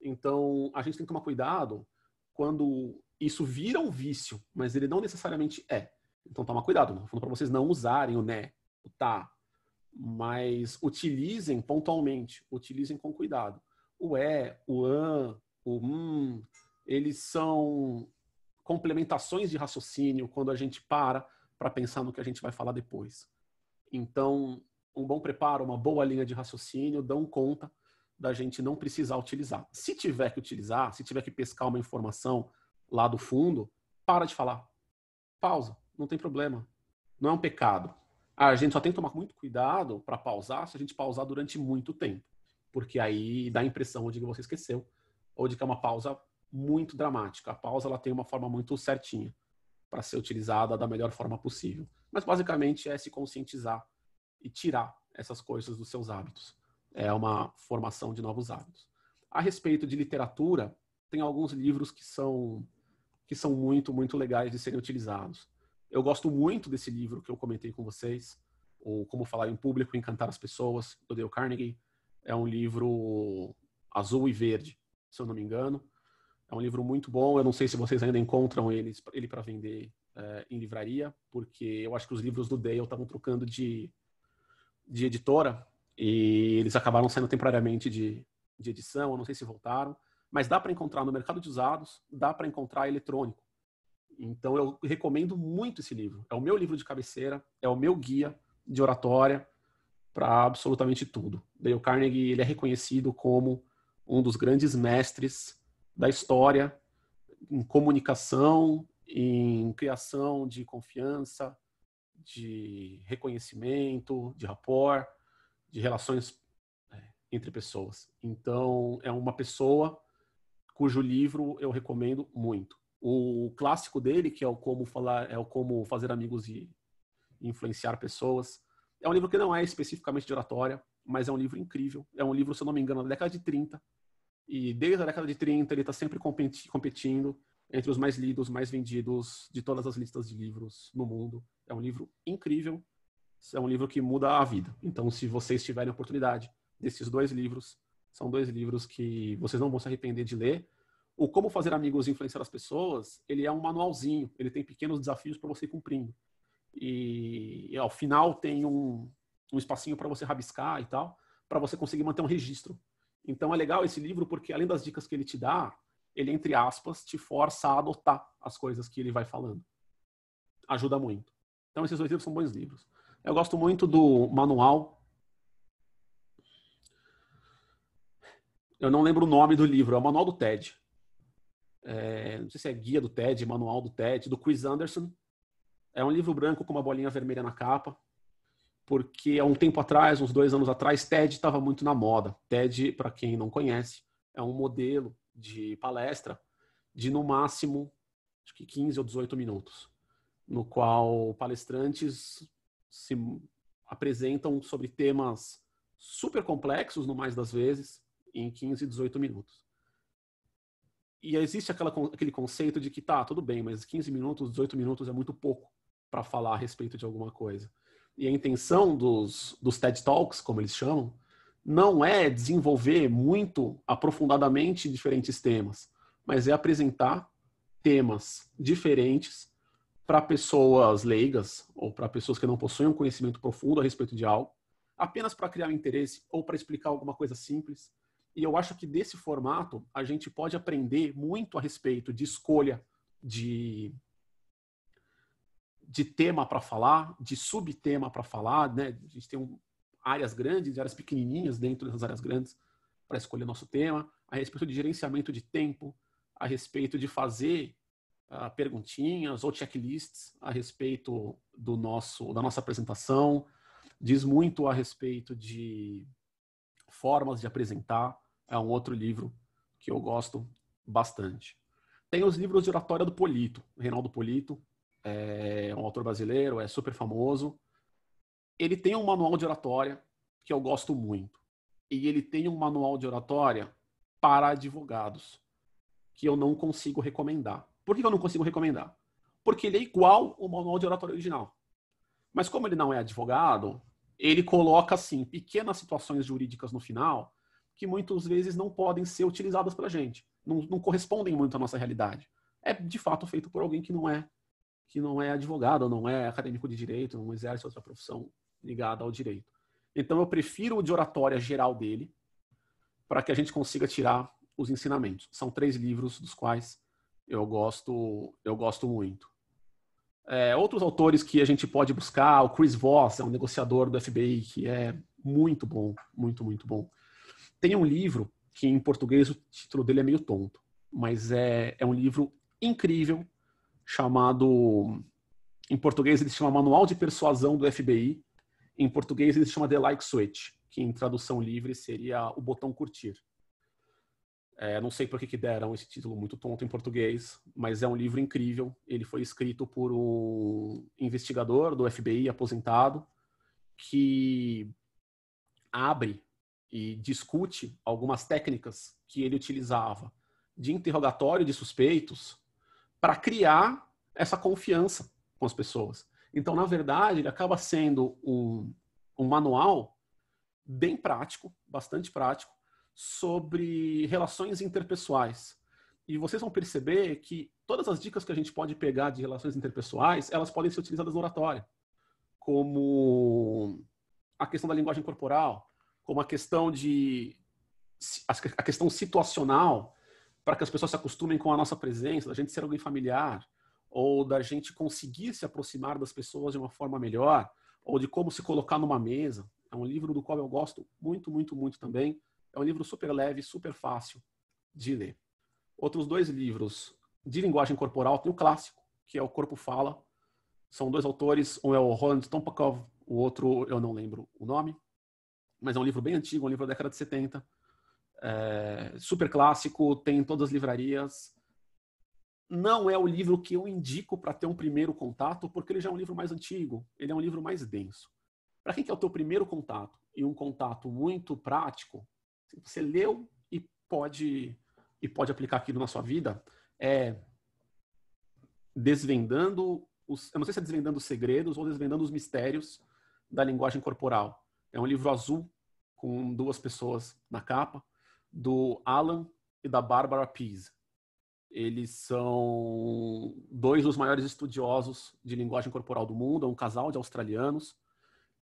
Então, a gente tem que tomar cuidado quando isso vira um vício, mas ele não necessariamente é. Então, toma cuidado. Não falando para vocês não usarem o né, o tá, mas utilizem pontualmente, utilizem com cuidado. O é, o an, o tipo, hum, eles são complementações de raciocínio quando a gente para para pensar no que a gente vai falar depois. Então, um bom preparo, uma boa linha de raciocínio dão conta da gente não precisar utilizar. Se tiver que utilizar, se tiver que pescar uma informação lá do fundo, para de falar. Pausa, não tem problema. Não é um pecado. Ah, a gente só tem que tomar muito cuidado para pausar se a gente pausar durante muito tempo, porque aí dá a impressão de que você esqueceu ou de que é uma pausa muito dramática. A pausa ela tem uma forma muito certinha para ser utilizada da melhor forma possível. Mas basicamente é se conscientizar e tirar essas coisas dos seus hábitos. É uma formação de novos hábitos. A respeito de literatura, tem alguns livros que são que são muito, muito legais de serem utilizados. Eu gosto muito desse livro que eu comentei com vocês, o Como Falar em Público e Encantar as Pessoas, do Dale Carnegie. É um livro azul e verde se eu não me engano. É um livro muito bom. Eu não sei se vocês ainda encontram ele, ele para vender é, em livraria, porque eu acho que os livros do Dale estavam trocando de, de editora e eles acabaram saindo temporariamente de, de edição. Eu não sei se voltaram, mas dá para encontrar no mercado de usados, dá para encontrar eletrônico. Então eu recomendo muito esse livro. É o meu livro de cabeceira, é o meu guia de oratória para absolutamente tudo. Dale Carnegie ele é reconhecido como um dos grandes mestres da história em comunicação, em criação de confiança, de reconhecimento, de rapport, de relações é, entre pessoas. Então, é uma pessoa cujo livro eu recomendo muito. O clássico dele, que é o Como falar, é o Como fazer amigos e influenciar pessoas, é um livro que não é especificamente de oratória, mas é um livro incrível. É um livro, se eu não me engano, da década de 30, e desde a década de 30 ele está sempre competindo entre os mais lidos, mais vendidos de todas as listas de livros no mundo. É um livro incrível, é um livro que muda a vida. Então, se vocês tiverem a oportunidade desses dois livros, são dois livros que vocês não vão se arrepender de ler. O Como Fazer Amigos e Influenciar as Pessoas, ele é um manualzinho, ele tem pequenos desafios para você ir cumprindo. E, e, ao final tem um, um espacinho para você rabiscar e tal, para você conseguir manter um registro então é legal esse livro porque além das dicas que ele te dá, ele entre aspas te força a adotar as coisas que ele vai falando. Ajuda muito. Então esses dois livros são bons livros. Eu gosto muito do manual. Eu não lembro o nome do livro, é o Manual do TED. É, não sei se é Guia do TED, Manual do TED, do Chris Anderson. É um livro branco com uma bolinha vermelha na capa porque há um tempo atrás, uns dois anos atrás, TED estava muito na moda. TED, para quem não conhece, é um modelo de palestra de no máximo acho que 15 ou 18 minutos, no qual palestrantes se apresentam sobre temas super complexos, no mais das vezes, em 15, 18 minutos. E existe aquela, aquele conceito de que tá, tudo bem, mas 15 minutos, 18 minutos é muito pouco para falar a respeito de alguma coisa e a intenção dos, dos TED Talks, como eles chamam, não é desenvolver muito aprofundadamente diferentes temas, mas é apresentar temas diferentes para pessoas leigas ou para pessoas que não possuem um conhecimento profundo a respeito de algo, apenas para criar um interesse ou para explicar alguma coisa simples. E eu acho que desse formato a gente pode aprender muito a respeito de escolha de de tema para falar, de subtema para falar, né? A gente tem um, áreas grandes, áreas pequenininhas dentro dessas áreas grandes para escolher nosso tema, a respeito de gerenciamento de tempo, a respeito de fazer uh, perguntinhas ou checklists a respeito do nosso da nossa apresentação, diz muito a respeito de formas de apresentar, é um outro livro que eu gosto bastante. Tem os livros de oratória do Polito, Reinaldo Polito, é um autor brasileiro, é super famoso. Ele tem um manual de oratória que eu gosto muito. E ele tem um manual de oratória para advogados que eu não consigo recomendar. Por que eu não consigo recomendar? Porque ele é igual o manual de oratória original. Mas como ele não é advogado, ele coloca assim pequenas situações jurídicas no final que muitas vezes não podem ser utilizadas para gente, não, não correspondem muito à nossa realidade. É de fato feito por alguém que não é que não é advogado, não é acadêmico de direito, não exerce outra profissão ligada ao direito. Então eu prefiro o de oratória geral dele para que a gente consiga tirar os ensinamentos. São três livros dos quais eu gosto, eu gosto muito. É, outros autores que a gente pode buscar, o Chris Voss é um negociador do FBI que é muito bom, muito muito bom. Tem um livro que em português o título dele é meio tonto, mas é, é um livro incrível chamado. Em português ele se chama Manual de Persuasão do FBI. Em português ele se chama The Like Switch, que em tradução livre seria o botão curtir. É, não sei por que, que deram esse título muito tonto em português, mas é um livro incrível. Ele foi escrito por um investigador do FBI aposentado que abre e discute algumas técnicas que ele utilizava de interrogatório de suspeitos para criar essa confiança com as pessoas. Então, na verdade, ele acaba sendo um, um manual bem prático, bastante prático, sobre relações interpessoais. E vocês vão perceber que todas as dicas que a gente pode pegar de relações interpessoais, elas podem ser utilizadas no oratório, como a questão da linguagem corporal, como a questão de a questão situacional, para que as pessoas se acostumem com a nossa presença, da gente ser alguém familiar, ou da gente conseguir se aproximar das pessoas de uma forma melhor, ou de como se colocar numa mesa. É um livro do qual eu gosto muito, muito, muito também. É um livro super leve, super fácil de ler. Outros dois livros de linguagem corporal, tem o clássico, que é O Corpo Fala. São dois autores, um é o Roland Tompakov, o outro eu não lembro o nome, mas é um livro bem antigo, um livro da década de 70, é, super clássico, tem em todas as livrarias. Não é o livro que eu indico para ter um primeiro contato, porque ele já é um livro mais antigo, ele é um livro mais denso. Para quem quer o teu primeiro contato e um contato muito prático, você leu e pode e pode aplicar aquilo na sua vida, é desvendando os, eu não sei se é desvendando os segredos ou desvendando os mistérios da linguagem corporal. É um livro azul com duas pessoas na capa do Alan e da Barbara Pease. Eles são dois dos maiores estudiosos de linguagem corporal do mundo, é um casal de australianos.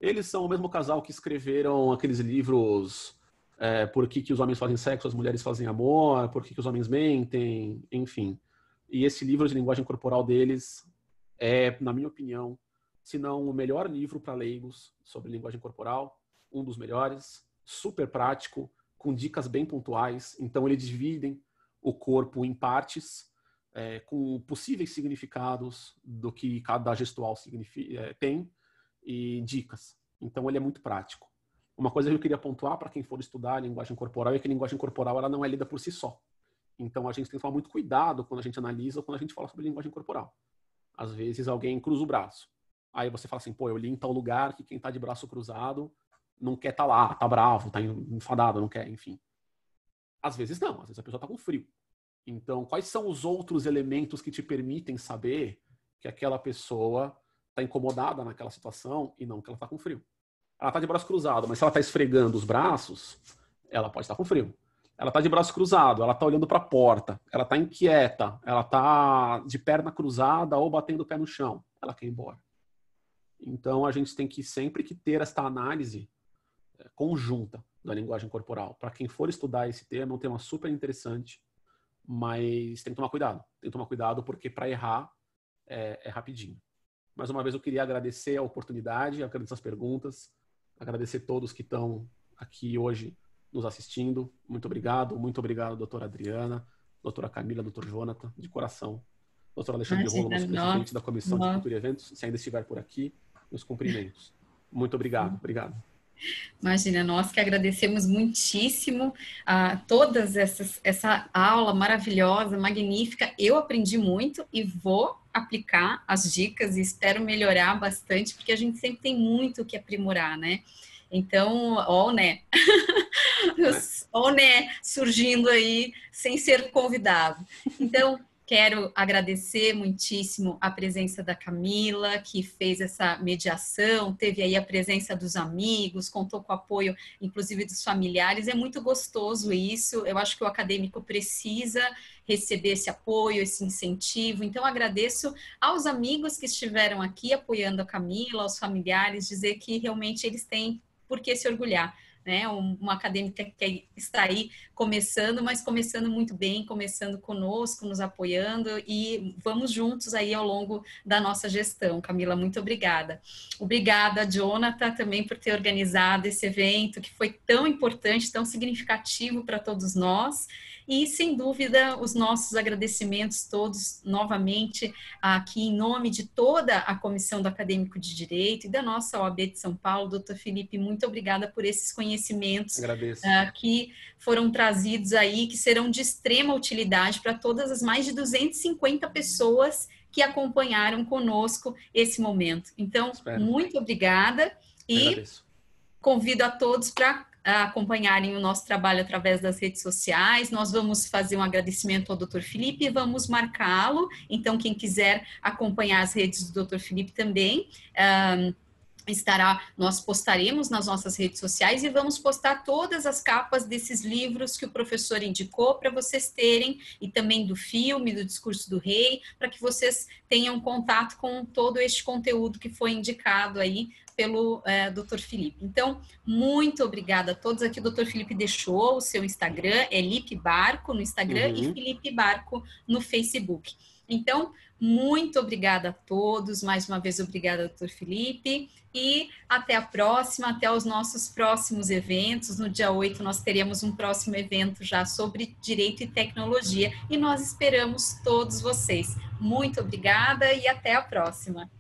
Eles são o mesmo casal que escreveram aqueles livros é, Por que, que os homens fazem sexo, as mulheres fazem amor, Por que, que os homens mentem, enfim. E esse livro de linguagem corporal deles é, na minha opinião, se não o melhor livro para leigos sobre linguagem corporal, um dos melhores, super prático, com dicas bem pontuais. Então, eles dividem o corpo em partes, é, com possíveis significados do que cada gestual é, tem e dicas. Então, ele é muito prático. Uma coisa que eu queria pontuar para quem for estudar a linguagem corporal é que a linguagem corporal ela não é lida por si só. Então, a gente tem que tomar muito cuidado quando a gente analisa ou quando a gente fala sobre linguagem corporal. Às vezes, alguém cruza o braço. Aí você fala assim, pô, eu li em tal lugar que quem está de braço cruzado não quer estar tá lá, tá bravo, tá enfadado, não quer, enfim. Às vezes não, às vezes a pessoa tá com frio. Então, quais são os outros elementos que te permitem saber que aquela pessoa tá incomodada naquela situação e não que ela tá com frio? Ela tá de braço cruzado, mas se ela tá esfregando os braços, ela pode estar tá com frio. Ela tá de braço cruzado, ela tá olhando para a porta, ela tá inquieta, ela tá de perna cruzada ou batendo o pé no chão, ela quer ir embora. Então a gente tem que sempre que ter esta análise conjunta da linguagem corporal. Para quem for estudar esse tema, é um tema super interessante, mas tem que tomar cuidado. Tem que tomar cuidado porque para errar é, é, rapidinho. Mais uma vez, eu queria agradecer a oportunidade, agradecer as perguntas, agradecer todos que estão aqui hoje nos assistindo. Muito obrigado, muito obrigado, doutora Adriana, doutora Camila, doutor Jonathan, de coração. Doutora Alexandre Rolo, nosso presidente da Comissão não. de uhum. Cultura e Eventos, se ainda estiver por aqui, meus cumprimentos. Muito obrigado, uhum. obrigado. Imagina, nós que agradecemos muitíssimo a uh, todas essas, essa aula maravilhosa, magnífica. Eu aprendi muito e vou aplicar as dicas e espero melhorar bastante, porque a gente sempre tem muito o que aprimorar, né? Então, ó, né? ó, né? Surgindo aí sem ser convidado. Então, Quero agradecer muitíssimo a presença da Camila, que fez essa mediação, teve aí a presença dos amigos, contou com o apoio, inclusive, dos familiares. É muito gostoso isso. Eu acho que o acadêmico precisa receber esse apoio, esse incentivo. Então, agradeço aos amigos que estiveram aqui apoiando a Camila, aos familiares, dizer que realmente eles têm por que se orgulhar né? Uma acadêmica que está aí começando, mas começando muito bem, começando conosco, nos apoiando e vamos juntos aí ao longo da nossa gestão. Camila, muito obrigada. Obrigada, Jonathan, também por ter organizado esse evento que foi tão importante, tão significativo para todos nós. E, sem dúvida, os nossos agradecimentos todos novamente aqui em nome de toda a Comissão do Acadêmico de Direito e da nossa OAB de São Paulo. Doutor Felipe, muito obrigada por esses conhecimentos uh, que foram trazidos aí, que serão de extrema utilidade para todas as mais de 250 pessoas que acompanharam conosco esse momento. Então, Espero. muito obrigada e Agradeço. convido a todos para acompanharem o nosso trabalho através das redes sociais. Nós vamos fazer um agradecimento ao Dr. Felipe e vamos marcá-lo. Então, quem quiser acompanhar as redes do Dr. Felipe também. Um, estará, nós postaremos nas nossas redes sociais e vamos postar todas as capas desses livros que o professor indicou para vocês terem e também do filme, do discurso do rei, para que vocês tenham contato com todo este conteúdo que foi indicado aí pelo é, Dr. Felipe. Então, muito obrigada a todos. Aqui o Dr. Felipe deixou o seu Instagram, é Lipe Barco no Instagram uhum. e Felipe Barco no Facebook. Então, muito obrigada a todos, mais uma vez obrigada, doutor Felipe, e até a próxima, até os nossos próximos eventos. No dia 8 nós teremos um próximo evento já sobre direito e tecnologia e nós esperamos todos vocês. Muito obrigada e até a próxima.